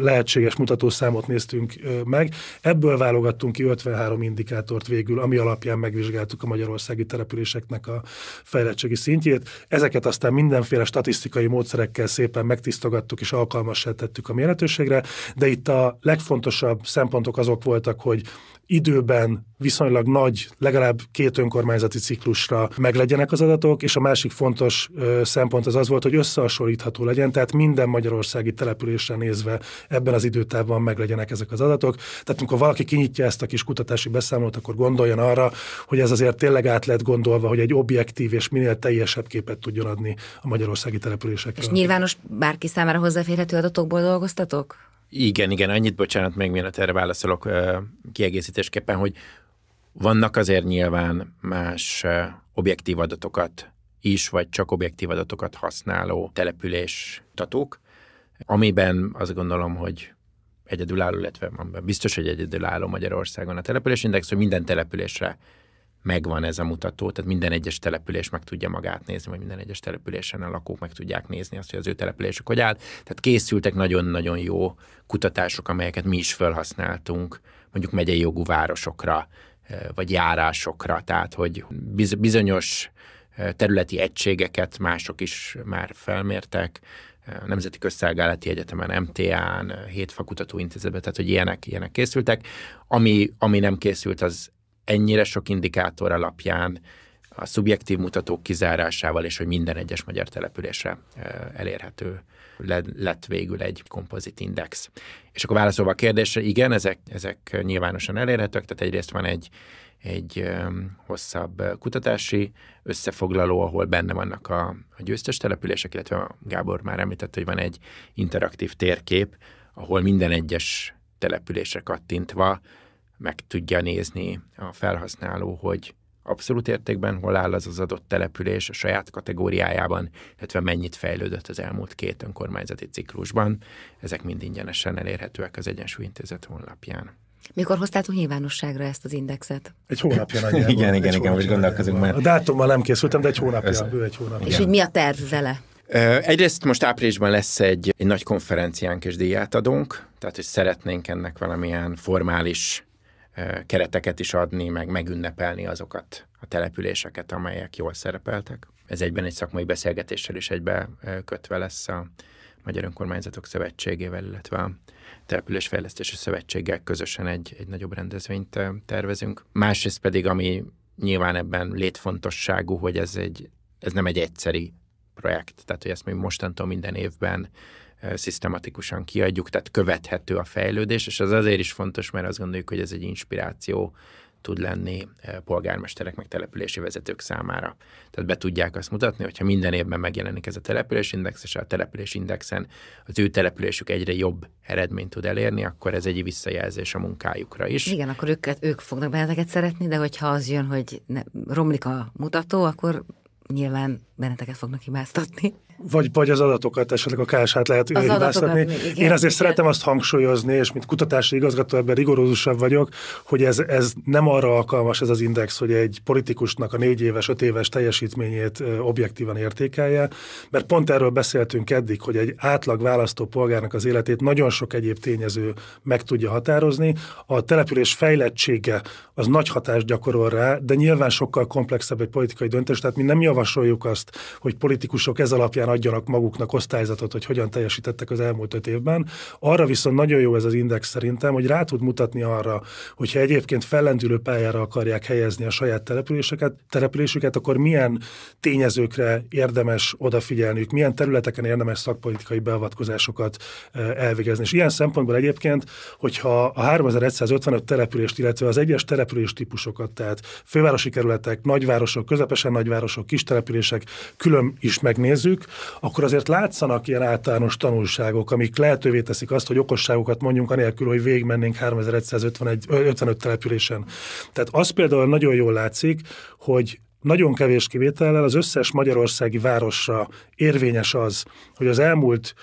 lehetséges mutatószámot néztünk meg, ebből válogattunk ki 53 indikátort végül, ami alapján megvizsgáltuk a magyarországi településeknek a fejlettségi szintjét. Ezeket aztán mindenféle statisztikai módszerekkel szépen megtisztogattuk és alkalmassá tettük a mérhetőségre, de itt a legfontosabb szempontok azok voltak, hogy időben viszonylag nagy, legalább két önkormányzati ciklusra meglegyenek az adatok, és a másik fontos szempont az az volt, hogy összehasonlítható legyen, tehát minden magyarországi településre nézve ebben az időtávban meglegyenek ezek az adatok. Tehát amikor valaki kinyitja ezt a kis kutatási beszámolót, akkor gondoljon arra, hogy ez azért tényleg át lett gondolva, hogy egy objektív és minél teljesebb képet tudjon adni a magyarországi településekről. És nyilvános bárki számára hozzáférhető adatokból dolgoztatok? Igen, igen, annyit bocsánat még, mielőtt erre válaszolok kiegészítésképpen, hogy vannak azért nyilván más objektív adatokat is, vagy csak objektív adatokat használó település tatók, amiben azt gondolom, hogy egyedülálló, illetve biztos, hogy egyedülálló Magyarországon a településindex, hogy minden településre megvan ez a mutató, tehát minden egyes település meg tudja magát nézni, vagy minden egyes településen a lakók meg tudják nézni azt, hogy az ő településük hogy áll. Tehát készültek nagyon-nagyon jó kutatások, amelyeket mi is felhasználtunk, mondjuk megyei jogú városokra, eh, vagy járásokra, tehát hogy bizonyos eh, területi egységeket mások is már felmértek, eh, Nemzeti Közszolgálati Egyetemen, MTA-n, Hétfa intézetben, tehát hogy ilyenek, ilyenek készültek. Ami, ami nem készült, az ennyire sok indikátor alapján a szubjektív mutatók kizárásával, és hogy minden egyes magyar településre elérhető lett végül egy kompozit index. És akkor válaszolva a kérdésre, igen, ezek, ezek nyilvánosan elérhetők, tehát egyrészt van egy, egy hosszabb kutatási összefoglaló, ahol benne vannak a, a győztes települések, illetve a Gábor már említett, hogy van egy interaktív térkép, ahol minden egyes településre kattintva meg tudja nézni a felhasználó, hogy abszolút értékben hol áll az az adott település a saját kategóriájában, illetve mennyit fejlődött az elmúlt két önkormányzati ciklusban. Ezek mind ingyenesen elérhetőek az Egyensúly Intézet honlapján. Mikor hoztátok nyilvánosságra ezt az indexet? Egy hónapja nagyjából. igen, igen, igen, most gondolkozunk már. A dátummal nem készültem, de egy hónapja, Ez... egy hónapja. És hogy mi a terv vele? Egyrészt most áprilisban lesz egy, egy nagy konferenciánk és díjátadónk, tehát hogy szeretnénk ennek valamilyen formális kereteket is adni, meg megünnepelni azokat a településeket, amelyek jól szerepeltek. Ez egyben egy szakmai beszélgetéssel is egybe kötve lesz a Magyar Önkormányzatok Szövetségével, illetve a Településfejlesztési Szövetséggel közösen egy, egy nagyobb rendezvényt tervezünk. Másrészt pedig, ami nyilván ebben létfontosságú, hogy ez, egy, ez nem egy egyszeri projekt, tehát hogy ezt mi mostantól minden évben Eh, szisztematikusan kiadjuk, tehát követhető a fejlődés, és az azért is fontos, mert azt gondoljuk, hogy ez egy inspiráció tud lenni eh, polgármesterek meg települési vezetők számára. Tehát be tudják azt mutatni, hogyha minden évben megjelenik ez a településindex, és a településindexen az ő településük egyre jobb eredményt tud elérni, akkor ez egy visszajelzés a munkájukra is. Igen, akkor ők, ők fognak benneteket szeretni, de hogyha az jön, hogy ne, romlik a mutató, akkor nyilván benneteket fognak hibáztatni. Vagy, vagy az adatokat, esetleg a KSH-t lehet az hibáztatni. Adatokat, igen, Én azért igen. szeretem azt hangsúlyozni, és mint kutatási igazgató ebben rigorózusabb vagyok, hogy ez, ez nem arra alkalmas ez az index, hogy egy politikusnak a négy éves, öt éves teljesítményét objektívan értékelje, mert pont erről beszéltünk eddig, hogy egy átlag választó polgárnak az életét nagyon sok egyéb tényező meg tudja határozni. A település fejlettsége az nagy hatást gyakorol rá, de nyilván sokkal komplexebb egy politikai döntés, tehát mi nem javasoljuk azt, hogy politikusok ez alapján adjanak maguknak osztályzatot, hogy hogyan teljesítettek az elmúlt öt évben. Arra viszont nagyon jó ez az index szerintem, hogy rá tud mutatni arra, hogyha egyébként fellendülő pályára akarják helyezni a saját településeket, településüket, akkor milyen tényezőkre érdemes odafigyelniük, milyen területeken érdemes szakpolitikai beavatkozásokat eh, elvégezni. És ilyen szempontból egyébként, hogyha a 3155 települést, illetve az egyes település típusokat, tehát fővárosi kerületek, nagyvárosok, közepesen nagyvárosok, kis települések külön is megnézzük, akkor azért látszanak ilyen általános tanulságok, amik lehetővé teszik azt, hogy okosságokat mondjunk anélkül, hogy végigmennénk 3155 településen. Tehát az például nagyon jól látszik, hogy nagyon kevés kivétellel az összes magyarországi városra érvényes az, hogy az elmúlt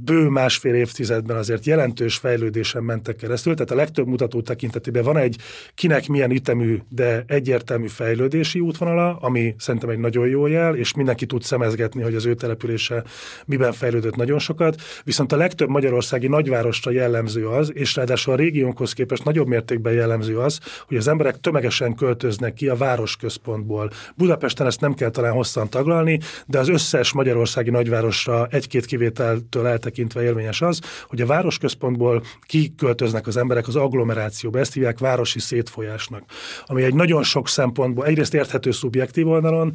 bő másfél évtizedben azért jelentős fejlődésen mentek keresztül, tehát a legtöbb mutató tekintetében van egy kinek milyen ütemű, de egyértelmű fejlődési útvonala, ami szerintem egy nagyon jó jel, és mindenki tud szemezgetni, hogy az ő települése miben fejlődött nagyon sokat, viszont a legtöbb magyarországi nagyvárosra jellemző az, és ráadásul a régiónkhoz képest nagyobb mértékben jellemző az, hogy az emberek tömegesen költöznek ki a városközpontból. Budapesten ezt nem kell talán hosszan taglalni, de az összes magyarországi nagyvárosra egy-két kivételtől el tekintve élményes az, hogy a városközpontból kiköltöznek az emberek az agglomerációba, ezt hívják városi szétfolyásnak, ami egy nagyon sok szempontból egyrészt érthető szubjektív oldalon,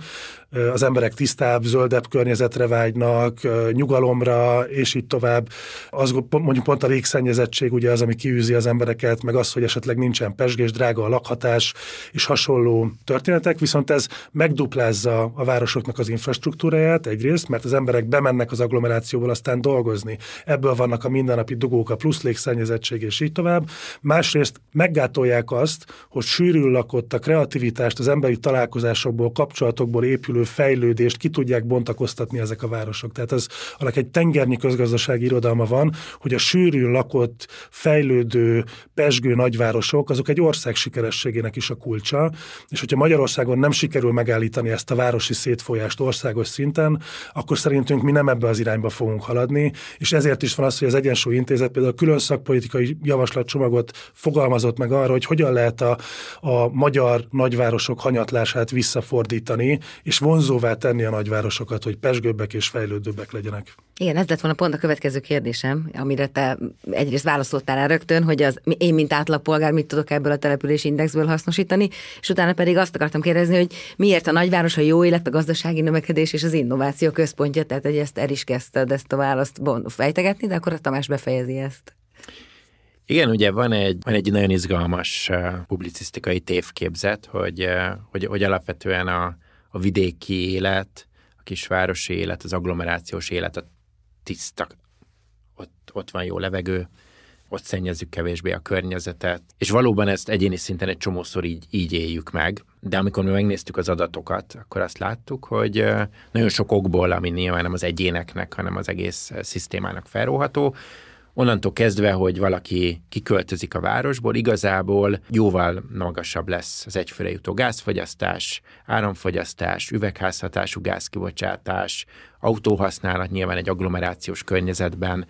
az emberek tisztább, zöldebb környezetre vágynak, nyugalomra, és így tovább. Az mondjuk pont a légszennyezettség ugye az, ami kiűzi az embereket, meg az, hogy esetleg nincsen pesgés, drága a lakhatás, és hasonló történetek, viszont ez megduplázza a városoknak az infrastruktúráját egyrészt, mert az emberek bemennek az agglomerációból, aztán dolgoznak dolgozni. Ebből vannak a mindennapi dugók, a plusz légszennyezettség és így tovább. Másrészt meggátolják azt, hogy sűrűn lakott a kreativitást, az emberi találkozásokból, kapcsolatokból épülő fejlődést ki tudják bontakoztatni ezek a városok. Tehát ez alak egy tengernyi közgazdasági irodalma van, hogy a sűrűn lakott, fejlődő, pesgő nagyvárosok, azok egy ország sikerességének is a kulcsa, és hogyha Magyarországon nem sikerül megállítani ezt a városi szétfolyást országos szinten, akkor szerintünk mi nem ebbe az irányba fogunk haladni, és ezért is van az, hogy az Egyensúly Intézet például a külön szakpolitikai javaslatcsomagot fogalmazott meg arra, hogy hogyan lehet a, a magyar nagyvárosok hanyatlását visszafordítani, és vonzóvá tenni a nagyvárosokat, hogy pesgőbbek és fejlődőbbek legyenek. Igen, ez lett volna pont a következő kérdésem, amire te egyrészt válaszoltál el rögtön, hogy az, én, mint átlagpolgár, mit tudok ebből a települési indexből hasznosítani, és utána pedig azt akartam kérdezni, hogy miért a nagyváros a jó élet, a gazdasági növekedés és az innováció központja, tehát hogy ezt el is kezdted ezt a választ fejtegetni, de akkor a Tamás befejezi ezt. Igen, ugye van egy, van egy nagyon izgalmas publicisztikai tévképzet, hogy, hogy, hogy alapvetően a, a vidéki élet, a kisvárosi élet, az agglomerációs élet, a tiszta, ott, ott van jó levegő, ott szennyezzük kevésbé a környezetet. És valóban ezt egyéni szinten egy csomószor így, így éljük meg, de amikor mi megnéztük az adatokat, akkor azt láttuk, hogy nagyon sok okból, ami nyilván nem az egyéneknek, hanem az egész szisztémának felróható, onnantól kezdve, hogy valaki kiköltözik a városból, igazából jóval magasabb lesz az egyfőre jutó gázfogyasztás, áramfogyasztás, üvegházhatású gázkibocsátás, autóhasználat nyilván egy agglomerációs környezetben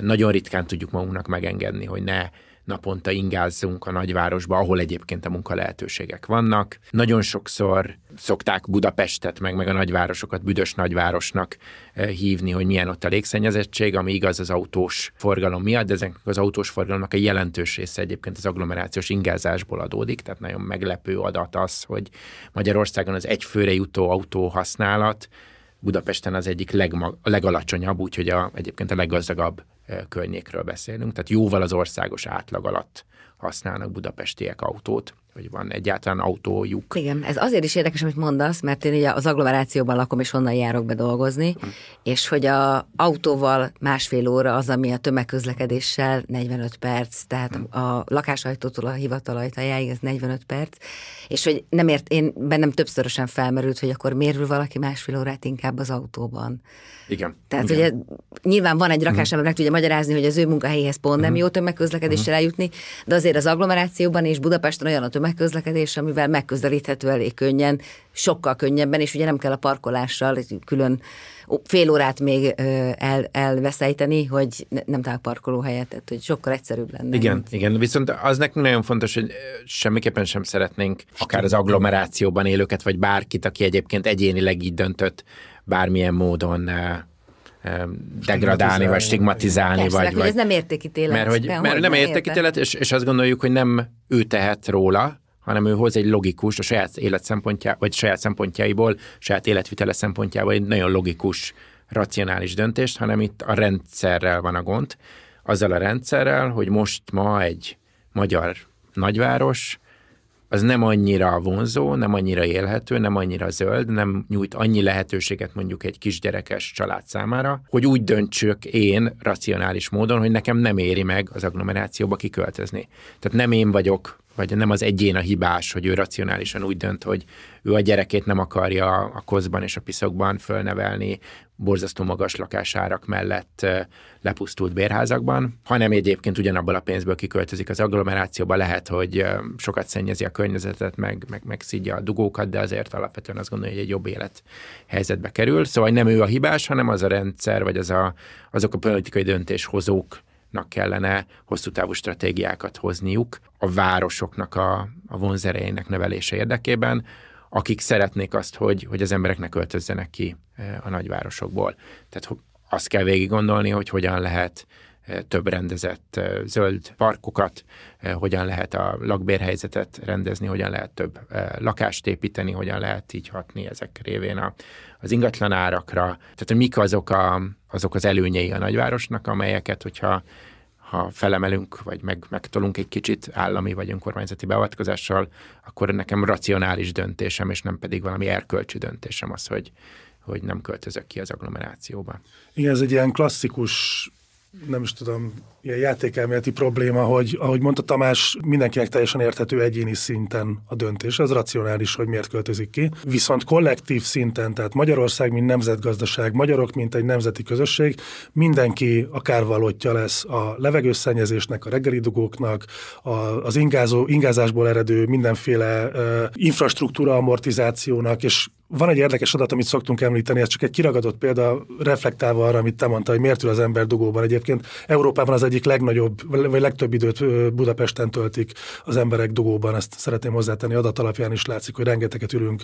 nagyon ritkán tudjuk magunknak megengedni, hogy ne naponta ingázzunk a nagyvárosba, ahol egyébként a munka lehetőségek vannak. Nagyon sokszor szokták Budapestet, meg, meg a nagyvárosokat büdös nagyvárosnak eh, hívni, hogy milyen ott a légszennyezettség, ami igaz az autós forgalom miatt, de ezek az autós forgalomnak a jelentős része egyébként az agglomerációs ingázásból adódik, tehát nagyon meglepő adat az, hogy Magyarországon az egyfőre jutó autó használat Budapesten az egyik legma, a legalacsonyabb, úgyhogy a, egyébként a leggazdagabb környékről beszélünk, tehát jóval az országos átlag alatt használnak budapestiek autót hogy van egyáltalán autójuk. Igen, ez azért is érdekes, amit mondasz, mert én ugye az agglomerációban lakom, és onnan járok be dolgozni, hm. és hogy a autóval másfél óra az, ami a tömegközlekedéssel 45 perc, tehát hm. a lakásajtótól a hivatalajtajáig ez 45 perc, és hogy nem ért, én bennem többszörösen felmerült, hogy akkor miért valaki másfél órát inkább az autóban. Igen. Tehát igen. ugye nyilván van egy rakás, mm. meg tudja magyarázni, hogy az ő munkahelyéhez pont nem mm. jó tömegközlekedéssel mm. eljutni, de azért az agglomerációban és Budapesten olyan a tömegközlekedés, amivel megközelíthető elég könnyen, sokkal könnyebben, és ugye nem kell a parkolással külön fél órát még el, elveszejteni, hogy nem talál parkolóhelyet, tehát hogy sokkal egyszerűbb lenne. Igen, mint. igen, viszont az nekünk nagyon fontos, hogy semmiképpen sem szeretnénk akár az agglomerációban élőket, vagy bárkit, aki egyébként egyénileg így döntött, bármilyen módon Ehm, degradálni, vagy stigmatizálni. Persze, vagy, vagy, ez nem értékítélet. Mert, hogy, mert mert nem értékítélet, és, és azt gondoljuk, hogy nem ő tehet róla, hanem ő hoz egy logikus, a saját élet szempontjá, vagy saját szempontjaiból, saját életvitele szempontjából egy nagyon logikus, racionális döntést, hanem itt a rendszerrel van a gond. Azzal a rendszerrel, hogy most ma egy magyar nagyváros az nem annyira vonzó, nem annyira élhető, nem annyira zöld, nem nyújt annyi lehetőséget mondjuk egy kisgyerekes család számára, hogy úgy döntsök én racionális módon, hogy nekem nem éri meg az agglomerációba kiköltözni. Tehát nem én vagyok vagy nem az egyén a hibás, hogy ő racionálisan úgy dönt, hogy ő a gyerekét nem akarja a kozban és a piszokban fölnevelni, borzasztó magas lakásárak mellett lepusztult bérházakban, hanem egyébként ugyanabból a pénzből kiköltözik az agglomerációba, lehet, hogy sokat szennyezi a környezetet, meg, meg, meg szidja a dugókat, de azért alapvetően azt gondolja, hogy egy jobb élet helyzetbe kerül. Szóval nem ő a hibás, hanem az a rendszer, vagy az a, azok a politikai döntéshozók, kellene hosszú távú stratégiákat hozniuk a városoknak a, a vonzerejének növelése érdekében, akik szeretnék azt, hogy, hogy az emberek ne költözzenek ki e, a nagyvárosokból. Tehát azt kell végig gondolni, hogy hogyan lehet e, több rendezett e, zöld parkokat, hogyan lehet a lakbérhelyzetet rendezni, hogyan lehet több lakást építeni, hogyan lehet így hatni ezek révén a, az árakra, Tehát, hogy mik azok, a, azok az előnyei a nagyvárosnak, amelyeket, hogyha ha felemelünk, vagy meg, megtolunk egy kicsit állami vagy önkormányzati beavatkozással, akkor nekem racionális döntésem, és nem pedig valami erkölcsi döntésem az, hogy, hogy nem költözök ki az agglomerációba. Igen, ez egy ilyen klasszikus nem is tudom, ilyen játékelméleti probléma, hogy ahogy mondta Tamás, mindenkinek teljesen érthető egyéni szinten a döntés. Ez racionális, hogy miért költözik ki. Viszont kollektív szinten, tehát Magyarország, mint nemzetgazdaság, magyarok, mint egy nemzeti közösség, mindenki a kárvalótja lesz a levegőszennyezésnek, a dugóknak, a, az ingázó, ingázásból eredő mindenféle uh, infrastruktúra amortizációnak, és van egy érdekes adat, amit szoktunk említeni, ez csak egy kiragadott példa, reflektálva arra, amit te mondtál, hogy miért ül az ember dugóban. Egyébként Európában az egyik legnagyobb, vagy legtöbb időt Budapesten töltik az emberek dugóban. Ezt szeretném hozzátenni, adat alapján is látszik, hogy rengeteget ülünk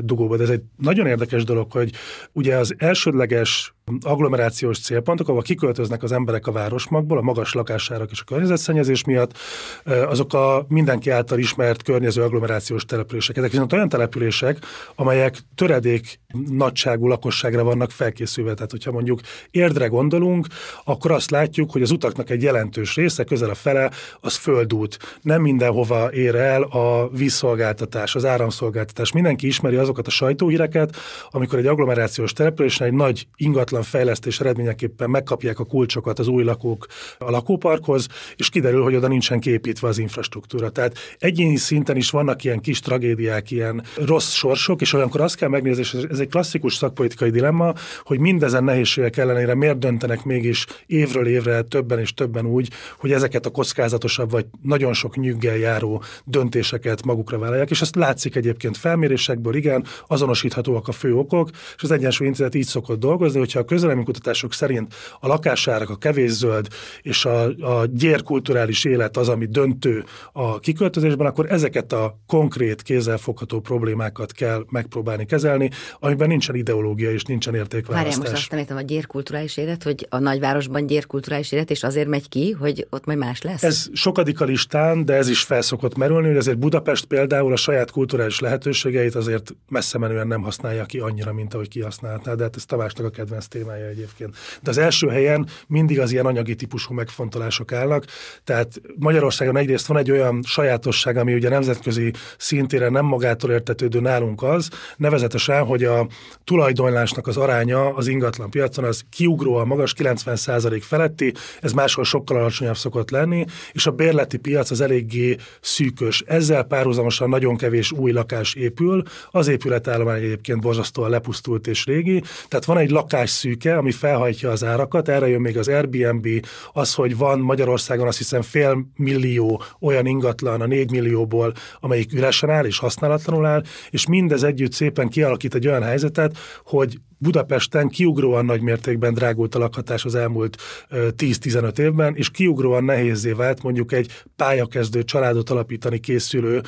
dugóban. De ez egy nagyon érdekes dolog, hogy ugye az elsődleges agglomerációs célpontok, ahol kiköltöznek az emberek a városmagból, a magas lakásárak és a környezetszennyezés miatt, azok a mindenki által ismert környező agglomerációs települések. Ezek viszont olyan települések, amelyek töredék nagyságú lakosságra vannak felkészülve. Tehát, hogyha mondjuk érdre gondolunk, akkor azt látjuk, hogy az utaknak egy jelentős része, közel a fele, az földút. Nem mindenhova ér el a vízszolgáltatás, az áramszolgáltatás. Mindenki ismeri azokat a sajtóhíreket, amikor egy agglomerációs településen egy nagy ingatlan ingatlan fejlesztés eredményeképpen megkapják a kulcsokat az új lakók a lakóparkhoz, és kiderül, hogy oda nincsen képítve az infrastruktúra. Tehát egyéni szinten is vannak ilyen kis tragédiák, ilyen rossz sorsok, és olyankor azt kell megnézni, és ez egy klasszikus szakpolitikai dilemma, hogy mindezen nehézségek ellenére miért döntenek mégis évről évre többen és többen úgy, hogy ezeket a kockázatosabb vagy nagyon sok nyüggel járó döntéseket magukra vállalják, és ezt látszik egyébként felmérésekből, igen, azonosíthatóak a fő okok, és az Egyensúly Intézet így szokott dolgozni, hogyha a kutatások szerint a lakásárak, a kevés zöld és a, a gyérkulturális élet az, ami döntő a kiköltözésben, akkor ezeket a konkrét kézzelfogható problémákat kell megpróbálni kezelni, amiben nincsen ideológia és nincsen értékválasztás. Várjál, most azt tanítom, a gyérkulturális élet, hogy a nagyvárosban gyérkulturális élet, és azért megy ki, hogy ott majd más lesz? Ez sokadik a listán, de ez is felszokott merülni, hogy azért Budapest például a saját kulturális lehetőségeit azért messze menően nem használja ki annyira, mint ahogy kihasználná, de hát ez Tamásnak a kedvenc témája egyébként. De az első helyen mindig az ilyen anyagi típusú megfontolások állnak. Tehát Magyarországon egyrészt van egy olyan sajátosság, ami ugye nemzetközi szintére nem magától értetődő nálunk az, nevezetesen, hogy a tulajdonlásnak az aránya az ingatlan piacon az a magas, 90% feletti, ez máshol sokkal alacsonyabb szokott lenni, és a bérleti piac az eléggé szűkös. Ezzel párhuzamosan nagyon kevés új lakás épül, az épületállomány egyébként borzasztóan lepusztult és régi, tehát van egy lakás szűke, ami felhajtja az árakat, erre jön még az Airbnb, az, hogy van Magyarországon azt hiszem fél millió olyan ingatlan a négy millióból, amelyik üresen áll és használatlanul áll, és mindez együtt szépen kialakít egy olyan helyzetet, hogy Budapesten kiugróan nagy mértékben drágult a lakhatás az elmúlt 10-15 évben, és kiugróan nehézé vált mondjuk egy pályakezdő családot alapítani készülő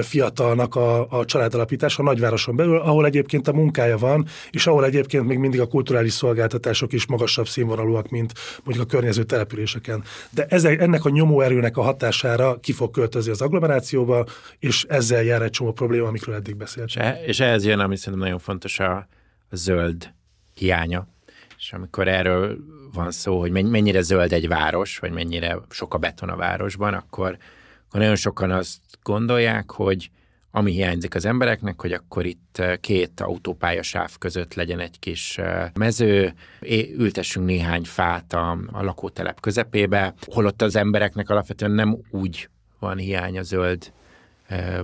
fiatalnak a, a családalapítás a nagyvároson belül, ahol egyébként a munkája van, és ahol egyébként még mindig a kulturális szolgáltatások is magasabb színvonalúak, mint mondjuk a környező településeken. De ez, ennek a nyomóerőnek a hatására ki fog költözni az agglomerációba, és ezzel jár egy csomó probléma, amikről eddig beszéltünk. És e, ehhez jön, ami szerintem nagyon fontos a zöld hiánya. És amikor erről van szó, hogy mennyire zöld egy város, vagy mennyire sok a beton a városban, akkor, akkor nagyon sokan azt gondolják, hogy ami hiányzik az embereknek, hogy akkor itt eh, két autópályasáv között legyen egy kis eh, mező, ültessünk néhány fát a, a lakótelep közepébe, holott az embereknek alapvetően nem úgy van hiány a zöld,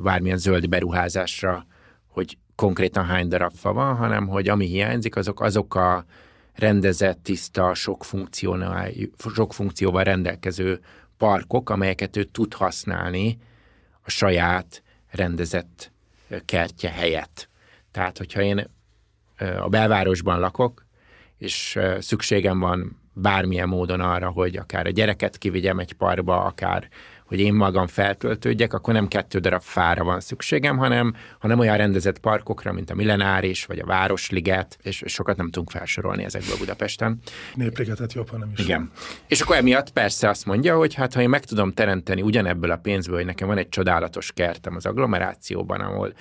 bármilyen eh, zöld beruházásra, hogy konkrétan hány darab fa van, hanem hogy ami hiányzik, azok azok a rendezett, tiszta, sok, sok funkcióval rendelkező parkok, amelyeket ő tud használni a saját rendezett kertje helyett. Tehát, hogyha én a belvárosban lakok, és szükségem van bármilyen módon arra, hogy akár a gyereket kivigyem egy parkba, akár hogy én magam feltöltődjek, akkor nem kettő darab fára van szükségem, hanem, hanem olyan rendezett parkokra, mint a Millenáris, vagy a Városliget, és sokat nem tudunk felsorolni ezekből Budapesten. Népligetet jobb, hanem is. Igen. És akkor emiatt persze azt mondja, hogy hát ha én meg tudom teremteni ugyanebből a pénzből, hogy nekem van egy csodálatos kertem az agglomerációban, ahol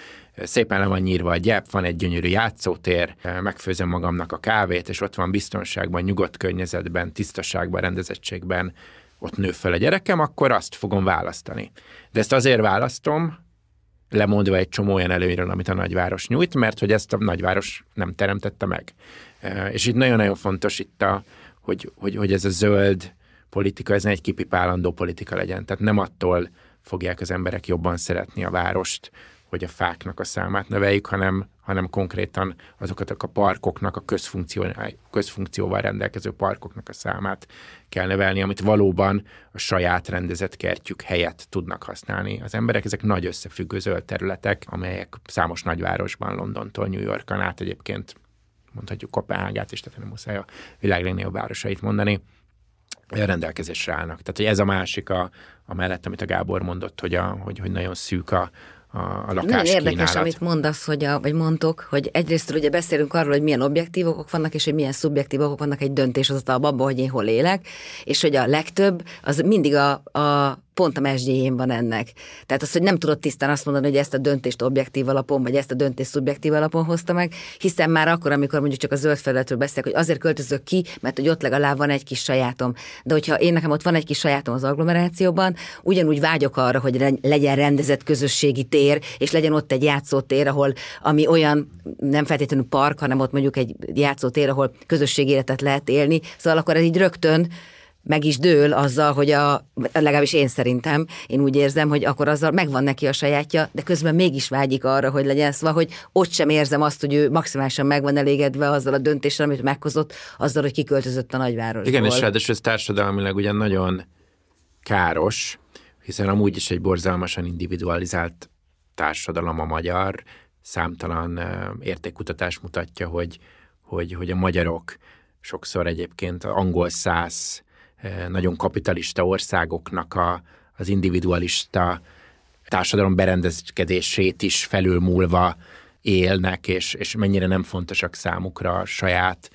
szépen le van nyírva a gyep, van egy gyönyörű játszótér, megfőzöm magamnak a kávét, és ott van biztonságban, nyugodt környezetben, tisztaságban, rendezettségben ott nő fel a gyerekem, akkor azt fogom választani. De ezt azért választom, lemondva egy csomó olyan előnyről, amit a nagyváros nyújt, mert hogy ezt a nagyváros nem teremtette meg. És itt nagyon-nagyon fontos itt a, hogy, hogy, hogy ez a zöld politika, ez ne egy kipipálandó politika legyen. Tehát nem attól fogják az emberek jobban szeretni a várost, hogy a fáknak a számát növeljük, hanem hanem konkrétan azokat a parkoknak, a közfunkcióval rendelkező parkoknak a számát kell nevelni, amit valóban a saját rendezett kertjük helyett tudnak használni az emberek. Ezek nagy összefüggő zöld területek, amelyek számos nagyvárosban, Londontól, New Yorkon át egyébként mondhatjuk Kopenhágát is, tehát nem muszáj a világ legnagyobb városait mondani, rendelkezésre állnak. Tehát hogy ez a másik a, a mellett, amit a Gábor mondott, hogy, a, hogy, hogy nagyon szűk a, a, a lakás Nagyon érdekes, kínálat. amit mondasz, hogy a, vagy mondtok, hogy egyrészt ugye beszélünk arról, hogy milyen objektív okok vannak, és hogy milyen szubjektív okok vannak egy döntéshozatalban abban, hogy én hol élek, és hogy a legtöbb az mindig a, a pont a mesdjéjén van ennek. Tehát az, hogy nem tudod tisztán azt mondani, hogy ezt a döntést objektív alapon, vagy ezt a döntést szubjektív alapon hozta meg, hiszen már akkor, amikor mondjuk csak a zöld felületről beszélek, hogy azért költözök ki, mert hogy ott legalább van egy kis sajátom. De hogyha én nekem ott van egy kis sajátom az agglomerációban, ugyanúgy vágyok arra, hogy legyen rendezett közösségi tér, és legyen ott egy játszótér, ahol ami olyan nem feltétlenül park, hanem ott mondjuk egy játszótér, ahol közösségi életet lehet élni. Szóval akkor ez így rögtön meg is dől azzal, hogy a, legalábbis én szerintem, én úgy érzem, hogy akkor azzal megvan neki a sajátja, de közben mégis vágyik arra, hogy legyen szóval, hogy ott sem érzem azt, hogy ő maximálisan megvan elégedve azzal a döntéssel, amit meghozott, azzal, hogy kiköltözött a nagyvárosból. Igen, és ráadásul ez társadalmilag ugyan nagyon káros, hiszen amúgy is egy borzalmasan individualizált társadalom a magyar, számtalan értékkutatás mutatja, hogy, hogy, hogy a magyarok sokszor egyébként angol száz Eh, nagyon kapitalista országoknak a, az individualista társadalom berendezkedését is felülmúlva élnek, és, és mennyire nem fontosak számukra a saját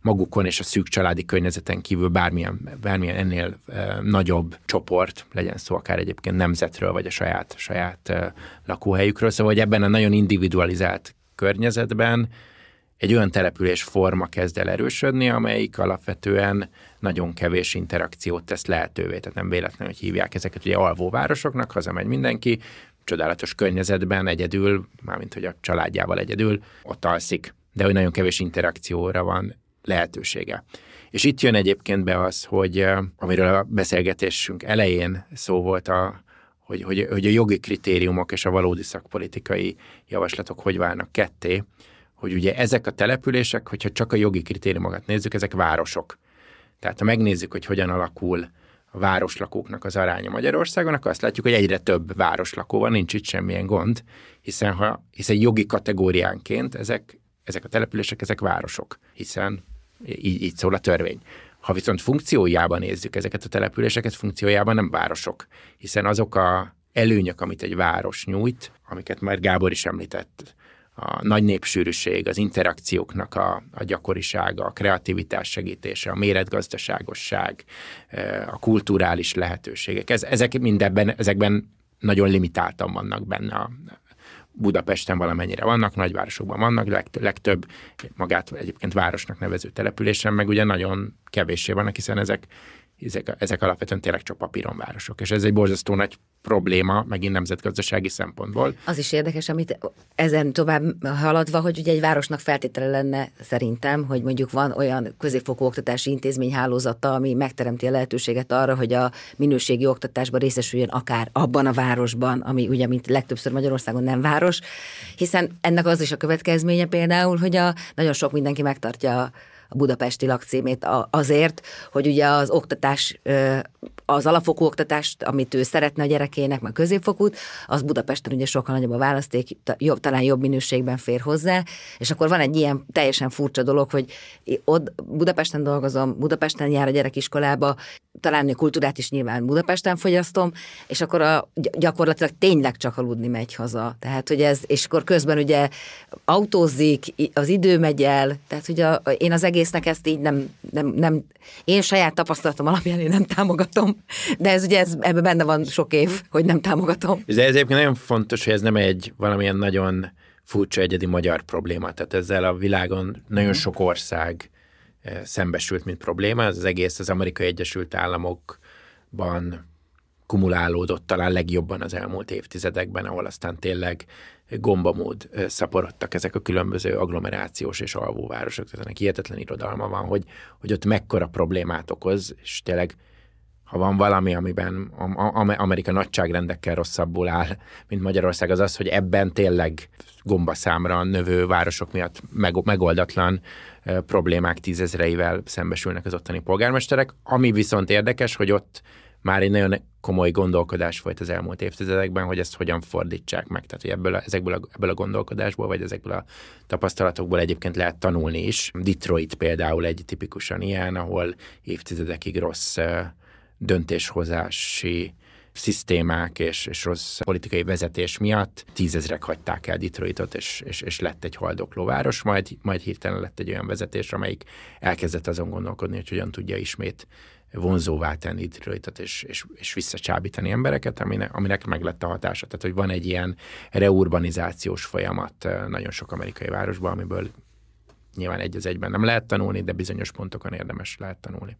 magukon és a szűk családi környezeten kívül bármilyen, bármilyen ennél e, nagyobb csoport, legyen szó akár egyébként nemzetről, vagy a saját, saját e, lakóhelyükről. Szóval, hogy ebben a nagyon individualizált környezetben egy olyan település forma kezd el erősödni, amelyik alapvetően nagyon kevés interakciót tesz lehetővé, tehát nem véletlenül, hogy hívják ezeket ugye alvóvárosoknak, hazamegy mindenki, csodálatos környezetben egyedül, mármint hogy a családjával egyedül, ott alszik, de hogy nagyon kevés interakcióra van lehetősége. És itt jön egyébként be az, hogy amiről a beszélgetésünk elején szó volt a, hogy, hogy, hogy a jogi kritériumok és a valódi szakpolitikai javaslatok hogy válnak ketté, hogy ugye ezek a települések, hogyha csak a jogi kritériumokat nézzük, ezek városok. Tehát ha megnézzük, hogy hogyan alakul a városlakóknak az aránya Magyarországon, akkor azt látjuk, hogy egyre több városlakó van, nincs itt semmilyen gond, hiszen, ha, hiszen jogi kategóriánként ezek, ezek a települések, ezek városok, hiszen így, így szól a törvény. Ha viszont funkciójában nézzük ezeket a településeket, funkciójában nem városok, hiszen azok a előnyök, amit egy város nyújt, amiket már Gábor is említett, a nagy népsűrűség, az interakcióknak a, a gyakorisága, a kreativitás segítése, a méretgazdaságosság, a kulturális lehetőségek. Ez, ezek mindebben, ezekben nagyon limitáltan vannak benne a, Budapesten valamennyire vannak, nagyvárosokban vannak, legt- legtöbb magát egyébként városnak nevező településen, meg ugye nagyon kevéssé vannak, hiszen ezek ezek, ezek alapvetően tényleg csak papíron városok. És ez egy borzasztó nagy probléma, megint nemzetgazdasági szempontból. Az is érdekes, amit ezen tovább haladva, hogy ugye egy városnak feltétele lenne szerintem, hogy mondjuk van olyan középfokú oktatási intézmény hálózata, ami megteremti a lehetőséget arra, hogy a minőségi oktatásban részesüljön akár abban a városban, ami ugye, mint legtöbbször Magyarországon nem város, hiszen ennek az is a következménye például, hogy a, nagyon sok mindenki megtartja a a budapesti lakcímét azért, hogy ugye az oktatás, az alapfokú oktatást, amit ő szeretne a gyerekének, meg középfokút, az Budapesten ugye sokkal nagyobb a választék, jobb, talán jobb minőségben fér hozzá, és akkor van egy ilyen teljesen furcsa dolog, hogy ott Budapesten dolgozom, Budapesten jár a gyerekiskolába, talán a kultúrát is nyilván Budapesten fogyasztom, és akkor a, gyakorlatilag tényleg csak aludni megy haza. Tehát, hogy ez, és akkor közben ugye autózik, az idő megy el, tehát hogy a, én az egész egésznek ezt így nem, nem, nem, én saját tapasztalatom alapján én nem támogatom, de ez ugye ez, ebben benne van sok év, hogy nem támogatom. ez egyébként nagyon fontos, hogy ez nem egy valamilyen nagyon furcsa egyedi magyar probléma, tehát ezzel a világon nagyon mhm. sok ország eh, szembesült, mint probléma, ez az egész az Amerikai Egyesült Államokban kumulálódott talán legjobban az elmúlt évtizedekben, ahol aztán tényleg gombamód szaporodtak ezek a különböző agglomerációs és alvóvárosok. Tehát ennek hihetetlen irodalma van, hogy, hogy ott mekkora problémát okoz, és tényleg ha van valami, amiben Amerika nagyságrendekkel rosszabbul áll, mint Magyarország, az az, hogy ebben tényleg gombaszámra növő városok miatt megoldatlan problémák tízezreivel szembesülnek az ottani polgármesterek. Ami viszont érdekes, hogy ott már egy nagyon komoly gondolkodás volt az elmúlt évtizedekben, hogy ezt hogyan fordítsák meg. Tehát, hogy ebből a, ezekből, a, ebből a gondolkodásból, vagy ezekből a tapasztalatokból egyébként lehet tanulni is. Detroit például egy tipikusan ilyen, ahol évtizedekig rossz döntéshozási szisztémák és, és rossz politikai vezetés miatt tízezrek hagyták el Detroitot, és, és, és lett egy haldokló város, majd, majd hirtelen lett egy olyan vezetés, amelyik elkezdett azon gondolkodni, hogy hogyan tudja ismét vonzóvá tenni Detroitot, és, és, és visszacsábítani embereket, aminek, aminek meg lett a hatása. Tehát, hogy van egy ilyen reurbanizációs folyamat eh, nagyon sok amerikai városban, amiből nyilván egy az egyben nem lehet tanulni, de bizonyos pontokon érdemes lehet tanulni.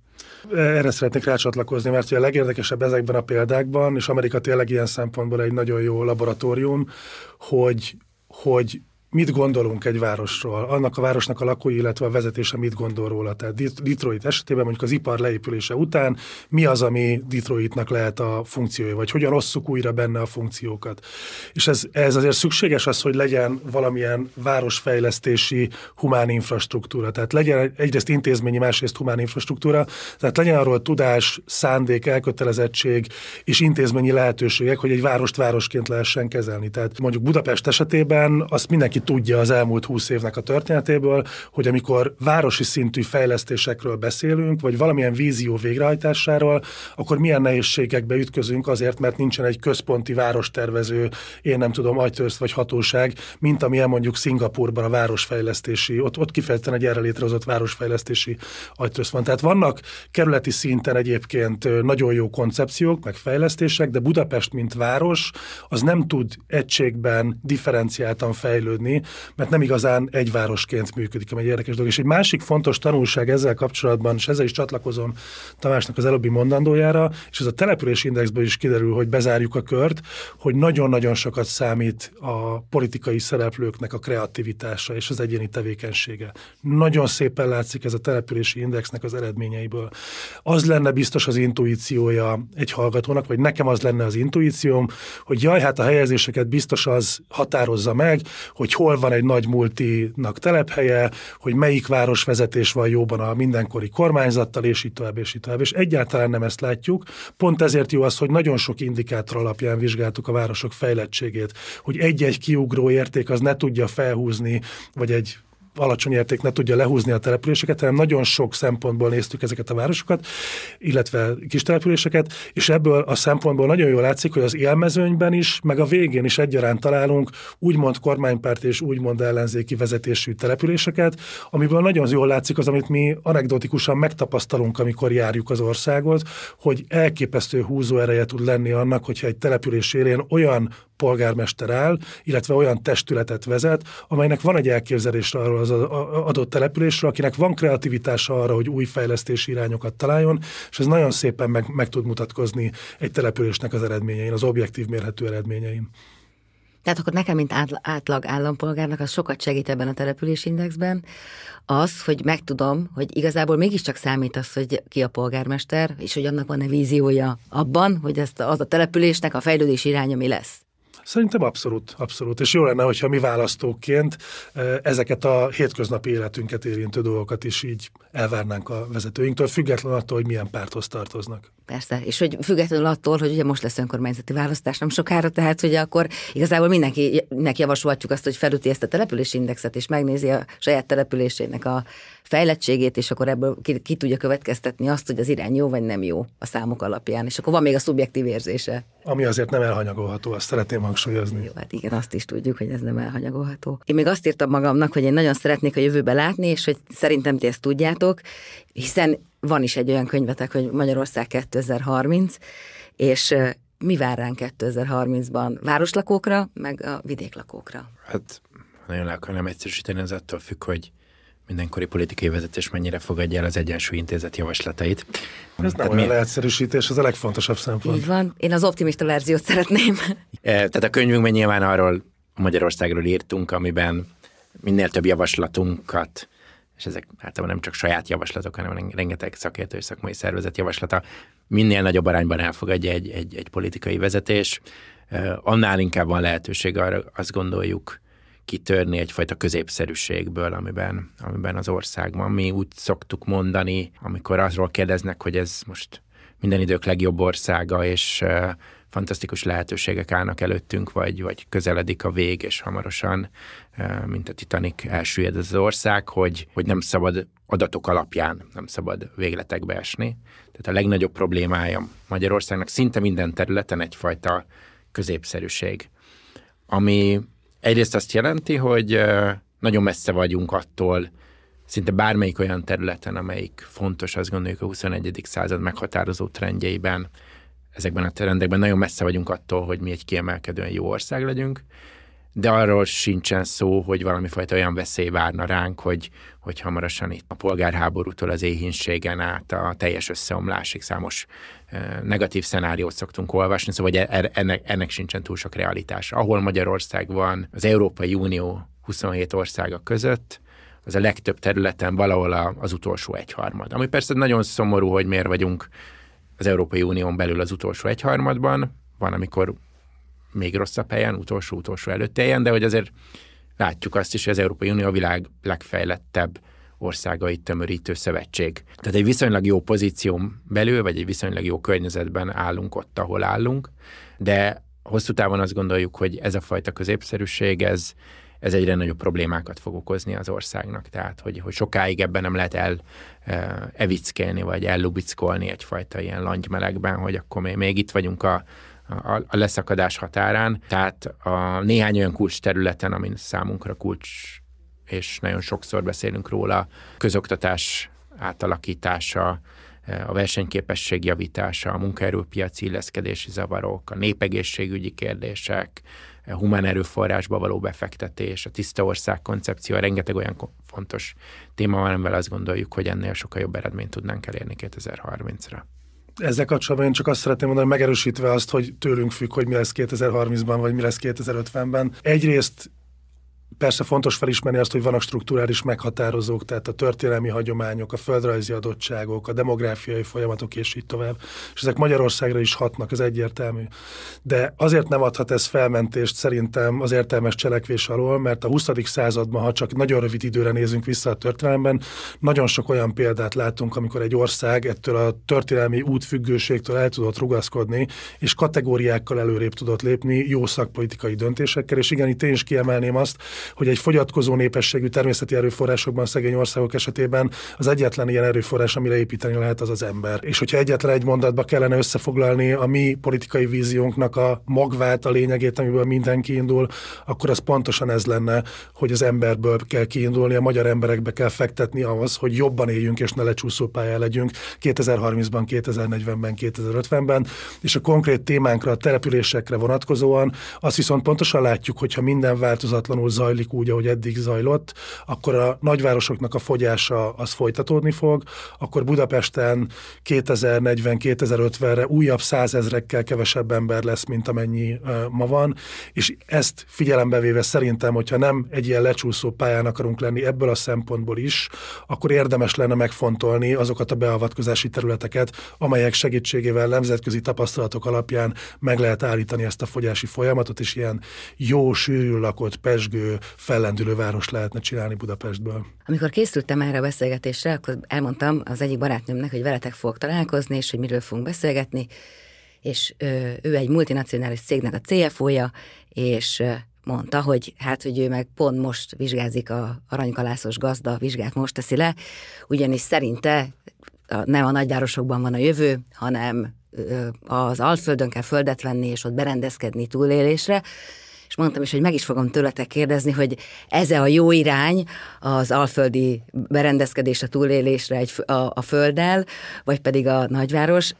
Erre szeretnék rácsatlakozni, mert a legérdekesebb ezekben a példákban, és Amerika tényleg ilyen szempontból egy nagyon jó laboratórium, hogy, hogy mit gondolunk egy városról, annak a városnak a lakói, illetve a vezetése mit gondol róla. Tehát Detroit esetében mondjuk az ipar leépülése után mi az, ami Detroitnak lehet a funkciója, vagy hogyan osszuk újra benne a funkciókat. És ez, ez azért szükséges az, hogy legyen valamilyen városfejlesztési humán infrastruktúra. Tehát legyen egyrészt intézményi, másrészt humán infrastruktúra, tehát legyen arról tudás, szándék, elkötelezettség és intézményi lehetőségek, hogy egy várost városként lehessen kezelni. Tehát mondjuk Budapest esetében azt mindenki tudja az elmúlt húsz évnek a történetéből, hogy amikor városi szintű fejlesztésekről beszélünk, vagy valamilyen vízió végrehajtásáról, akkor milyen nehézségekbe ütközünk azért, mert nincsen egy központi várostervező, én nem tudom, ajtőrsz vagy hatóság, mint amilyen mondjuk Szingapurban a városfejlesztési, ott, ott kifejezetten egy erre létrehozott városfejlesztési ajtőrsz van. Tehát vannak kerületi szinten egyébként nagyon jó koncepciók, meg fejlesztések, de Budapest, mint város, az nem tud egységben, differenciáltan fejlődni működni, mert nem igazán egy városként működik, ami egy érdekes dolog. És egy másik fontos tanulság ezzel kapcsolatban, és ezzel is csatlakozom Tamásnak az előbbi mondandójára, és ez a település indexből is kiderül, hogy bezárjuk a kört, hogy nagyon-nagyon sokat számít a politikai szereplőknek a kreativitása és az egyéni tevékenysége. Nagyon szépen látszik ez a települési indexnek az eredményeiből. Az lenne biztos az intuíciója egy hallgatónak, vagy nekem az lenne az intuícióm, hogy jaj, hát a helyezéseket biztos az határozza meg, hogy hol van egy nagy multinak telephelye, hogy melyik városvezetés van jóban a mindenkori kormányzattal, és így tovább, és így tovább. És egyáltalán nem ezt látjuk. Pont ezért jó az, hogy nagyon sok indikátor alapján vizsgáltuk a városok fejlettségét, hogy egy-egy kiugró érték az ne tudja felhúzni, vagy egy alacsony érték ne tudja lehúzni a településeket, hanem nagyon sok szempontból néztük ezeket a városokat, illetve kis településeket, és ebből a szempontból nagyon jól látszik, hogy az élmezőnyben is, meg a végén is egyaránt találunk úgymond kormánypárt és úgymond ellenzéki vezetésű településeket, amiből nagyon jól látszik az, amit mi anekdotikusan megtapasztalunk, amikor járjuk az országot, hogy elképesztő húzó ereje tud lenni annak, hogyha egy település élén olyan polgármester áll, illetve olyan testületet vezet, amelynek van egy elképzelésre arról az adott településről, akinek van kreativitása arra, hogy új fejlesztési irányokat találjon, és ez nagyon szépen meg, meg tud mutatkozni egy településnek az eredményein, az objektív mérhető eredményein. Tehát akkor nekem, mint átlag állampolgárnak, az sokat segít ebben a településindexben, az, hogy megtudom, hogy igazából mégiscsak számít az, hogy ki a polgármester, és hogy annak van-e víziója abban, hogy ezt az a településnek a fejlődés iránya mi lesz. Szerintem abszolút, abszolút. És jó lenne, hogyha mi választóként eh, ezeket a hétköznapi életünket érintő dolgokat is így elvárnánk a vezetőinktől, független attól, hogy milyen párthoz tartoznak. Persze, és hogy függetlenül attól, hogy ugye most lesz önkormányzati választás nem sokára, tehát hogy akkor igazából mindenkinek javasolhatjuk azt, hogy felüti ezt a településindexet, és megnézi a saját településének a fejlettségét, és akkor ebből ki, ki tudja következtetni azt, hogy az irány jó vagy nem jó a számok alapján, és akkor van még a szubjektív érzése. Ami azért nem elhanyagolható, azt szeretném hangsúlyozni. Jó, hát igen, azt is tudjuk, hogy ez nem elhanyagolható. Én még azt írtam magamnak, hogy én nagyon szeretnék a jövőbe látni, és hogy szerintem ti ezt tudjátok, hiszen van is egy olyan könyvetek, hogy Magyarország 2030, és mi vár ránk 2030-ban? Városlakókra, meg a vidéklakókra? Hát nagyon le nem egyszerűsíteni, ez attól függ, hogy mindenkori politikai vezetés mennyire fogadja el az Egyensúly Intézet javaslatait. Ez nem olyan mi... leegyszerűsítés, ez a legfontosabb szempont. Így van, én az optimista verziót szeretném. E, tehát a könyvünkben nyilván arról Magyarországról írtunk, amiben minél több javaslatunkat és ezek általában nem csak saját javaslatok, hanem rengeteg szakértő és szakmai szervezet javaslata, minél nagyobb arányban elfogadja egy, egy, egy politikai vezetés, e, annál inkább van lehetőség arra, azt gondoljuk, kitörni egyfajta középszerűségből, amiben, amiben az országban. Mi úgy szoktuk mondani, amikor azról kérdeznek, hogy ez most minden idők legjobb országa, és fantasztikus lehetőségek állnak előttünk, vagy, vagy közeledik a vég, és hamarosan, mint a Titanic elsüllyed az ország, hogy, hogy nem szabad adatok alapján, nem szabad végletekbe esni. Tehát a legnagyobb problémája Magyarországnak szinte minden területen egyfajta középszerűség, ami egyrészt azt jelenti, hogy nagyon messze vagyunk attól, szinte bármelyik olyan területen, amelyik fontos, azt gondoljuk a 21. század meghatározó trendjeiben, ezekben a trendekben nagyon messze vagyunk attól, hogy mi egy kiemelkedően jó ország legyünk de arról sincsen szó, hogy valami fajta olyan veszély várna ránk, hogy, hogy hamarosan itt a polgárháborútól az éhínségen át a teljes összeomlásig számos negatív szenáriót szoktunk olvasni, szóval hogy e-, e-, ennek, ennek sincsen túl sok realitás. Ahol Magyarország van, az Európai Unió 27 országa között, az a legtöbb területen valahol az utolsó egyharmad. Ami persze nagyon szomorú, hogy miért vagyunk az Európai Unión belül az utolsó egyharmadban, van, amikor még rosszabb helyen, utolsó-utolsó előtt helyen, de hogy azért látjuk azt is, hogy az Európai Unió a világ legfejlettebb országait tömörítő szövetség. Tehát egy viszonylag jó pozíción belül, vagy egy viszonylag jó környezetben állunk ott, ahol állunk, de hosszú távon azt gondoljuk, hogy ez a fajta középszerűség, ez, ez egyre nagyobb problémákat fog okozni az országnak. Tehát, hogy, hogy sokáig ebben nem lehet el eh, evickelni, vagy ellubickolni egyfajta ilyen langymelegben, hogy akkor még, még itt vagyunk a a, leszakadás határán, tehát a néhány olyan kulcs területen, amin számunkra kulcs, és nagyon sokszor beszélünk róla, közoktatás átalakítása, eh, a versenyképesség javítása, a munkaerőpiaci illeszkedési zavarok, a népegészségügyi kérdések, a humán erőforrásba való befektetés, a tiszta ország koncepció, rengeteg olyan fontos téma van, amivel azt gondoljuk, hogy ennél sokkal jobb eredményt tudnánk elérni 2030-ra ezzel kapcsolatban én csak azt szeretném mondani, megerősítve azt, hogy tőlünk függ, hogy mi lesz 2030-ban, vagy mi lesz 2050-ben. Egyrészt Persze fontos felismerni azt, hogy vannak strukturális meghatározók, tehát a történelmi hagyományok, a földrajzi adottságok, a demográfiai folyamatok, és így tovább. És ezek Magyarországra is hatnak, ez egyértelmű. De azért nem adhat ez felmentést szerintem az értelmes cselekvés alól, mert a 20. században, ha csak nagyon rövid időre nézünk vissza a történelemben, nagyon sok olyan példát látunk, amikor egy ország ettől a történelmi útfüggőségtől el tudott rugaszkodni, és kategóriákkal előrébb tudott lépni jó szakpolitikai döntésekkel. És igen, itt én is kiemelném azt, hogy egy fogyatkozó népességű természeti erőforrásokban szegény országok esetében az egyetlen ilyen erőforrás, amire építeni lehet, az az ember. És hogyha egyetlen egy mondatba kellene összefoglalni a mi politikai víziónknak a magvát, a lényegét, amiből mindenki indul, akkor az pontosan ez lenne, hogy az emberből kell kiindulni, a magyar emberekbe kell fektetni ahhoz, hogy jobban éljünk és ne lecsúszó pályán legyünk 2030-ban, 2040-ben, 2050-ben, és a konkrét témánkra, a településekre vonatkozóan azt viszont pontosan látjuk, hogyha minden változatlanul zajlik, zajlik úgy, ahogy eddig zajlott, akkor a nagyvárosoknak a fogyása az folytatódni fog, akkor Budapesten 2040-2050-re újabb százezrekkel kevesebb ember lesz, mint amennyi ma van, és ezt figyelembe véve szerintem, hogyha nem egy ilyen lecsúszó pályán akarunk lenni ebből a szempontból is, akkor érdemes lenne megfontolni azokat a beavatkozási területeket, amelyek segítségével nemzetközi tapasztalatok alapján meg lehet állítani ezt a fogyási folyamatot, és ilyen jó, sűrű lakott, pesgő, fellendülő város lehetne csinálni Budapestből. Amikor készültem erre a beszélgetésre, akkor elmondtam az egyik barátnőmnek, hogy veletek fogok találkozni, és hogy miről fogunk beszélgetni, és ő egy multinacionális cégnek a CFO-ja, és mondta, hogy hát, hogy ő meg pont most vizsgázik a aranykalászos gazda, vizsgát most teszi le, ugyanis szerinte nem a nagyvárosokban van a jövő, hanem az Alföldön kell földet venni, és ott berendezkedni túlélésre, és mondtam is, hogy meg is fogom tőletek kérdezni, hogy ez a jó irány az alföldi berendezkedés a túlélésre egy, a, a földdel, vagy pedig a nagyváros,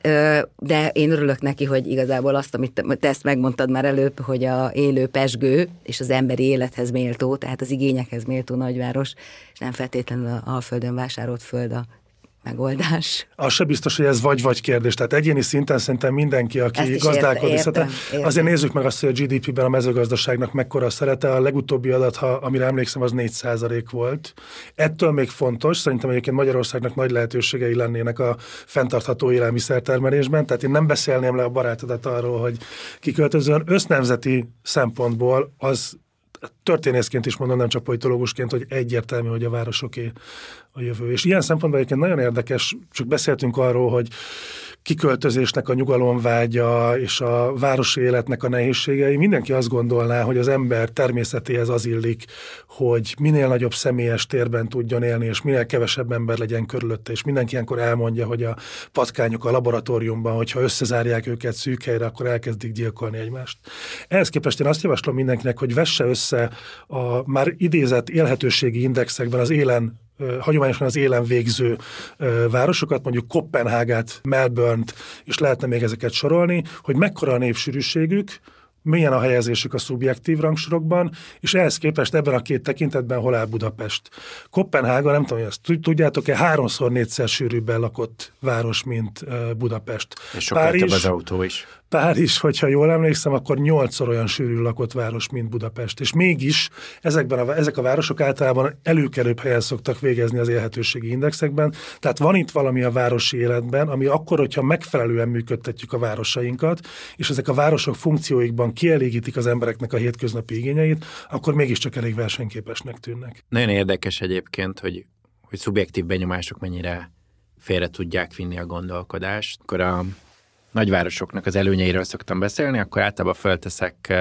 de én örülök neki, hogy igazából azt, amit te, ezt megmondtad már előbb, hogy a élő pesgő és az emberi élethez méltó, tehát az igényekhez méltó nagyváros, és nem feltétlenül a alföldön vásárolt föld a megoldás. Az se biztos, hogy ez vagy-vagy kérdés. Tehát egyéni szinten szerintem mindenki, aki gazdálkodni szeretne. Azért nézzük meg azt, hogy a GDP-ben a mezőgazdaságnak mekkora szerete. A legutóbbi adat, ha, amire emlékszem, az 4 volt. Ettől még fontos, szerintem egyébként Magyarországnak nagy lehetőségei lennének a fenntartható élelmiszertermelésben. Tehát én nem beszélném le a barátodat arról, hogy kiköltözön. Össznemzeti szempontból az történészként is mondom, nem csak politológusként, hogy egyértelmű, hogy a városoké a jövő. És ilyen szempontból egyébként nagyon érdekes, csak beszéltünk arról, hogy kiköltözésnek a nyugalomvágya és a városi életnek a nehézségei, mindenki azt gondolná, hogy az ember természetéhez az illik, hogy minél nagyobb személyes térben tudjon élni, és minél kevesebb ember legyen körülötte, és mindenki ilyenkor elmondja, hogy a patkányok a laboratóriumban, hogyha összezárják őket szűk helyre, akkor elkezdik gyilkolni egymást. Ehhez képest én azt javaslom mindenkinek, hogy vesse össze a már idézett élhetőségi indexekben az élen hagyományosan az élen végző városokat, mondjuk Kopenhágát, Melbourne-t, és lehetne még ezeket sorolni, hogy mekkora a népsűrűségük, milyen a helyezésük a szubjektív rangsorokban, és ehhez képest ebben a két tekintetben hol áll Budapest. Kopenhága, nem tudom, hogy ezt tudjátok-e, háromszor négyszer sűrűbben lakott város, mint Budapest. És sokkal Párizs, több az autó is. Párizs, hogyha jól emlékszem, akkor nyolcszor olyan sűrű lakott város, mint Budapest. És mégis ezekben a, ezek a városok általában előkerőbb helyen szoktak végezni az élhetőségi indexekben. Tehát van itt valami a városi életben, ami akkor, hogyha megfelelően működtetjük a városainkat, és ezek a városok funkcióikban kielégítik az embereknek a hétköznapi igényeit, akkor mégiscsak elég versenyképesnek tűnnek. Nagyon érdekes egyébként, hogy, hogy szubjektív benyomások mennyire félre tudják vinni a gondolkodást. Akkor a nagyvárosoknak az előnyeiről szoktam beszélni, akkor általában fölteszek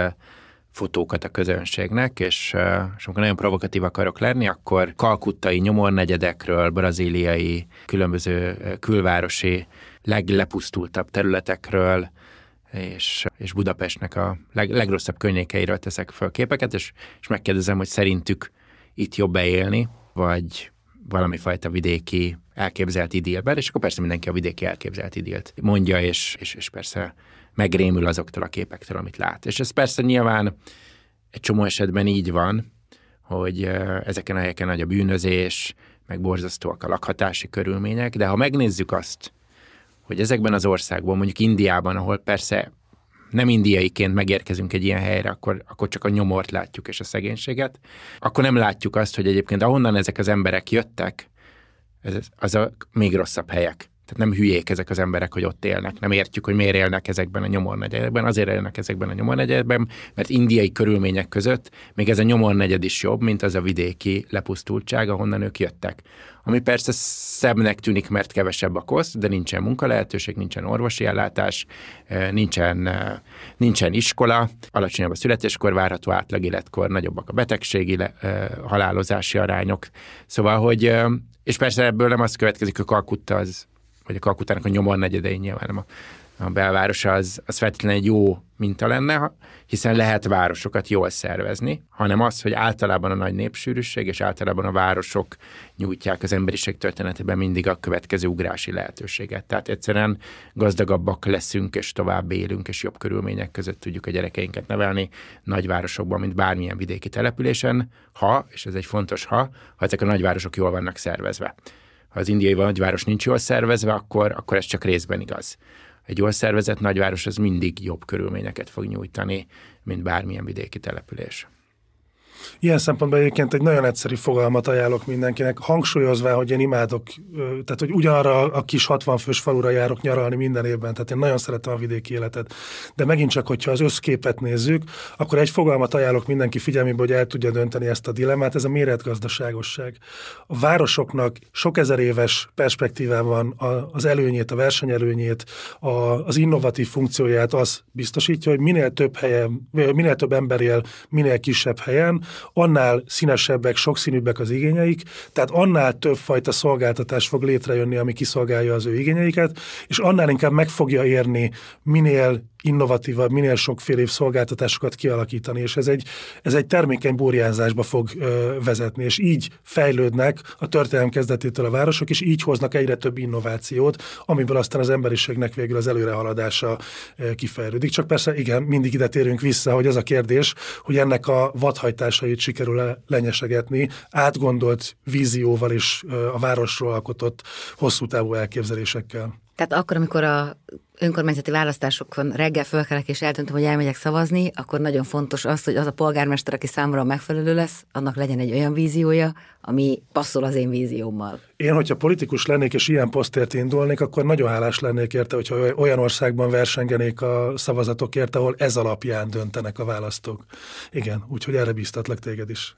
fotókat a közönségnek, és, és amikor nagyon provokatív akarok lenni, akkor kalkuttai nyomornegyedekről, braziliai, különböző külvárosi leglepusztultabb területekről, és, és Budapestnek a leg, legrosszabb környékeiről teszek föl képeket, és, és megkérdezem, hogy szerintük itt jobb beélni, vagy valami fajta vidéki elképzelt idélben, és akkor persze mindenki a vidéki elképzelt idélt mondja, és, és, és persze megrémül azoktól a képektől, amit lát. És ez persze nyilván egy csomó esetben így van, hogy ezeken a helyeken nagy a bűnözés, meg borzasztóak a lakhatási körülmények, de ha megnézzük azt, hogy ezekben az országban, mondjuk Indiában, ahol persze nem indiaiként megérkezünk egy ilyen helyre, akkor, akkor csak a nyomort látjuk és a szegénységet, akkor nem látjuk azt, hogy egyébként ahonnan ezek az emberek jöttek, ez, az a még rosszabb helyek. Tehát nem hülyék ezek az emberek, hogy ott élnek. Nem értjük, hogy miért élnek ezekben a nyomornegyedekben. Azért élnek ezekben a nyomornegyedekben, mert indiai körülmények között még ez a nyomornegyed is jobb, mint az a vidéki lepusztultság, ahonnan ők jöttek ami persze szebbnek tűnik, mert kevesebb a koszt, de nincsen munkalehetőség, nincsen orvosi ellátás, eh, nincsen, eh, nincsen iskola, alacsonyabb a születéskor várható átlagéletkor, nagyobbak a betegségi eh, halálozási arányok. Szóval, hogy és persze ebből nem az következik, hogy Kalkutta az, vagy a Kalkutának a nyomor negyedei nyilván nem a a belváros az, az feltétlenül egy jó minta lenne, hiszen lehet városokat jól szervezni, hanem az, hogy általában a nagy népsűrűség és általában a városok nyújtják az emberiség történetében mindig a következő ugrási lehetőséget. Tehát egyszerűen gazdagabbak leszünk, és tovább élünk, és jobb körülmények között tudjuk a gyerekeinket nevelni nagyvárosokban, mint bármilyen vidéki településen, ha, és ez egy fontos ha, ha ezek a nagyvárosok jól vannak szervezve. Ha az indiai nagyváros nincs jól szervezve, akkor, akkor ez csak részben igaz egy jól szervezett nagyváros az mindig jobb körülményeket fog nyújtani, mint bármilyen vidéki település. Ilyen szempontból egyébként egy nagyon egyszerű fogalmat ajánlok mindenkinek, hangsúlyozva, hogy én imádok, tehát hogy ugyanarra a kis 60 fős falura járok nyaralni minden évben, tehát én nagyon szeretem a vidéki életet. De megint csak, hogyha az összképet nézzük, akkor egy fogalmat ajánlok mindenki figyelmébe, hogy el tudja dönteni ezt a dilemmát, ez a méretgazdaságosság. A városoknak sok ezer éves perspektívában az előnyét, a versenyelőnyét, az innovatív funkcióját az biztosítja, hogy minél több helyen, minél több ember él, minél kisebb helyen, annál színesebbek, sokszínűbbek az igényeik, tehát annál több fajta szolgáltatás fog létrejönni, ami kiszolgálja az ő igényeiket, és annál inkább meg fogja érni minél innovatívabb, minél sokféle év szolgáltatásokat kialakítani, és ez egy, ez egy termékeny burjánzásba fog ö, vezetni, és így fejlődnek a történelem kezdetétől a városok, és így hoznak egyre több innovációt, amiből aztán az emberiségnek végül az előrehaladása ö, kifejlődik. Csak persze igen, mindig ide térünk vissza, hogy az a kérdés, hogy ennek a vadhajtásait sikerül -e lenyesegetni átgondolt vízióval és ö, a városról alkotott hosszú távú elképzelésekkel. Tehát akkor, amikor a önkormányzati választásokon reggel fölkelek és eldöntöm, hogy elmegyek szavazni, akkor nagyon fontos az, hogy az a polgármester, aki számomra megfelelő lesz, annak legyen egy olyan víziója, ami passzol az én víziómmal. Én, hogyha politikus lennék és ilyen posztért indulnék, akkor nagyon hálás lennék érte, hogyha olyan országban versengenék a szavazatokért, ahol ez alapján döntenek a választók. Igen, úgyhogy erre bíztatlak téged is.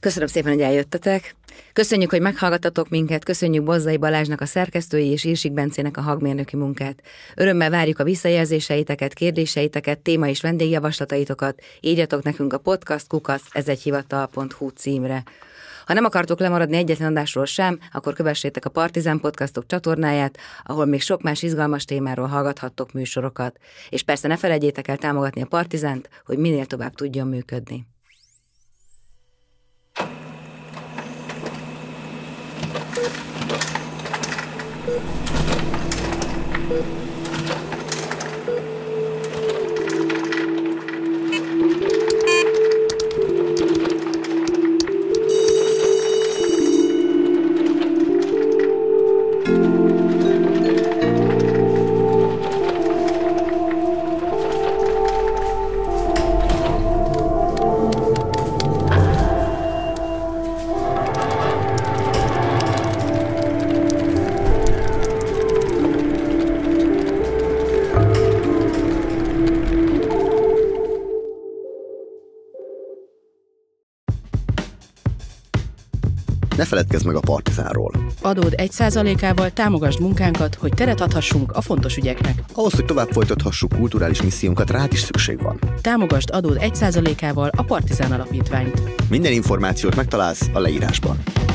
Köszönöm szépen, hogy eljöttetek. Köszönjük, hogy meghallgattatok minket, köszönjük Bozzai Balázsnak a szerkesztői és Írsik Bencének a hagmérnöki munkát. Örömmel várjuk a visszajelzéseiteket, kérdéseiteket, téma és vendégjavaslataitokat. Írjatok nekünk a podcast kukac ez egy hivatal.hu címre. Ha nem akartok lemaradni egyetlen adásról sem, akkor kövessétek a Partizán Podcastok csatornáját, ahol még sok más izgalmas témáról hallgathattok műsorokat. És persze ne felejtjétek el támogatni a Partizánt, hogy minél tovább tudjon működni. Thank you. feledkezz meg a Partizánról. Adód 1%-ával támogasd munkánkat, hogy teret adhassunk a fontos ügyeknek. Ahhoz, hogy tovább folytathassuk kulturális missziónkat, rá is szükség van. Támogasd adód 1%-ával a Partizán Alapítványt. Minden információt megtalálsz a leírásban.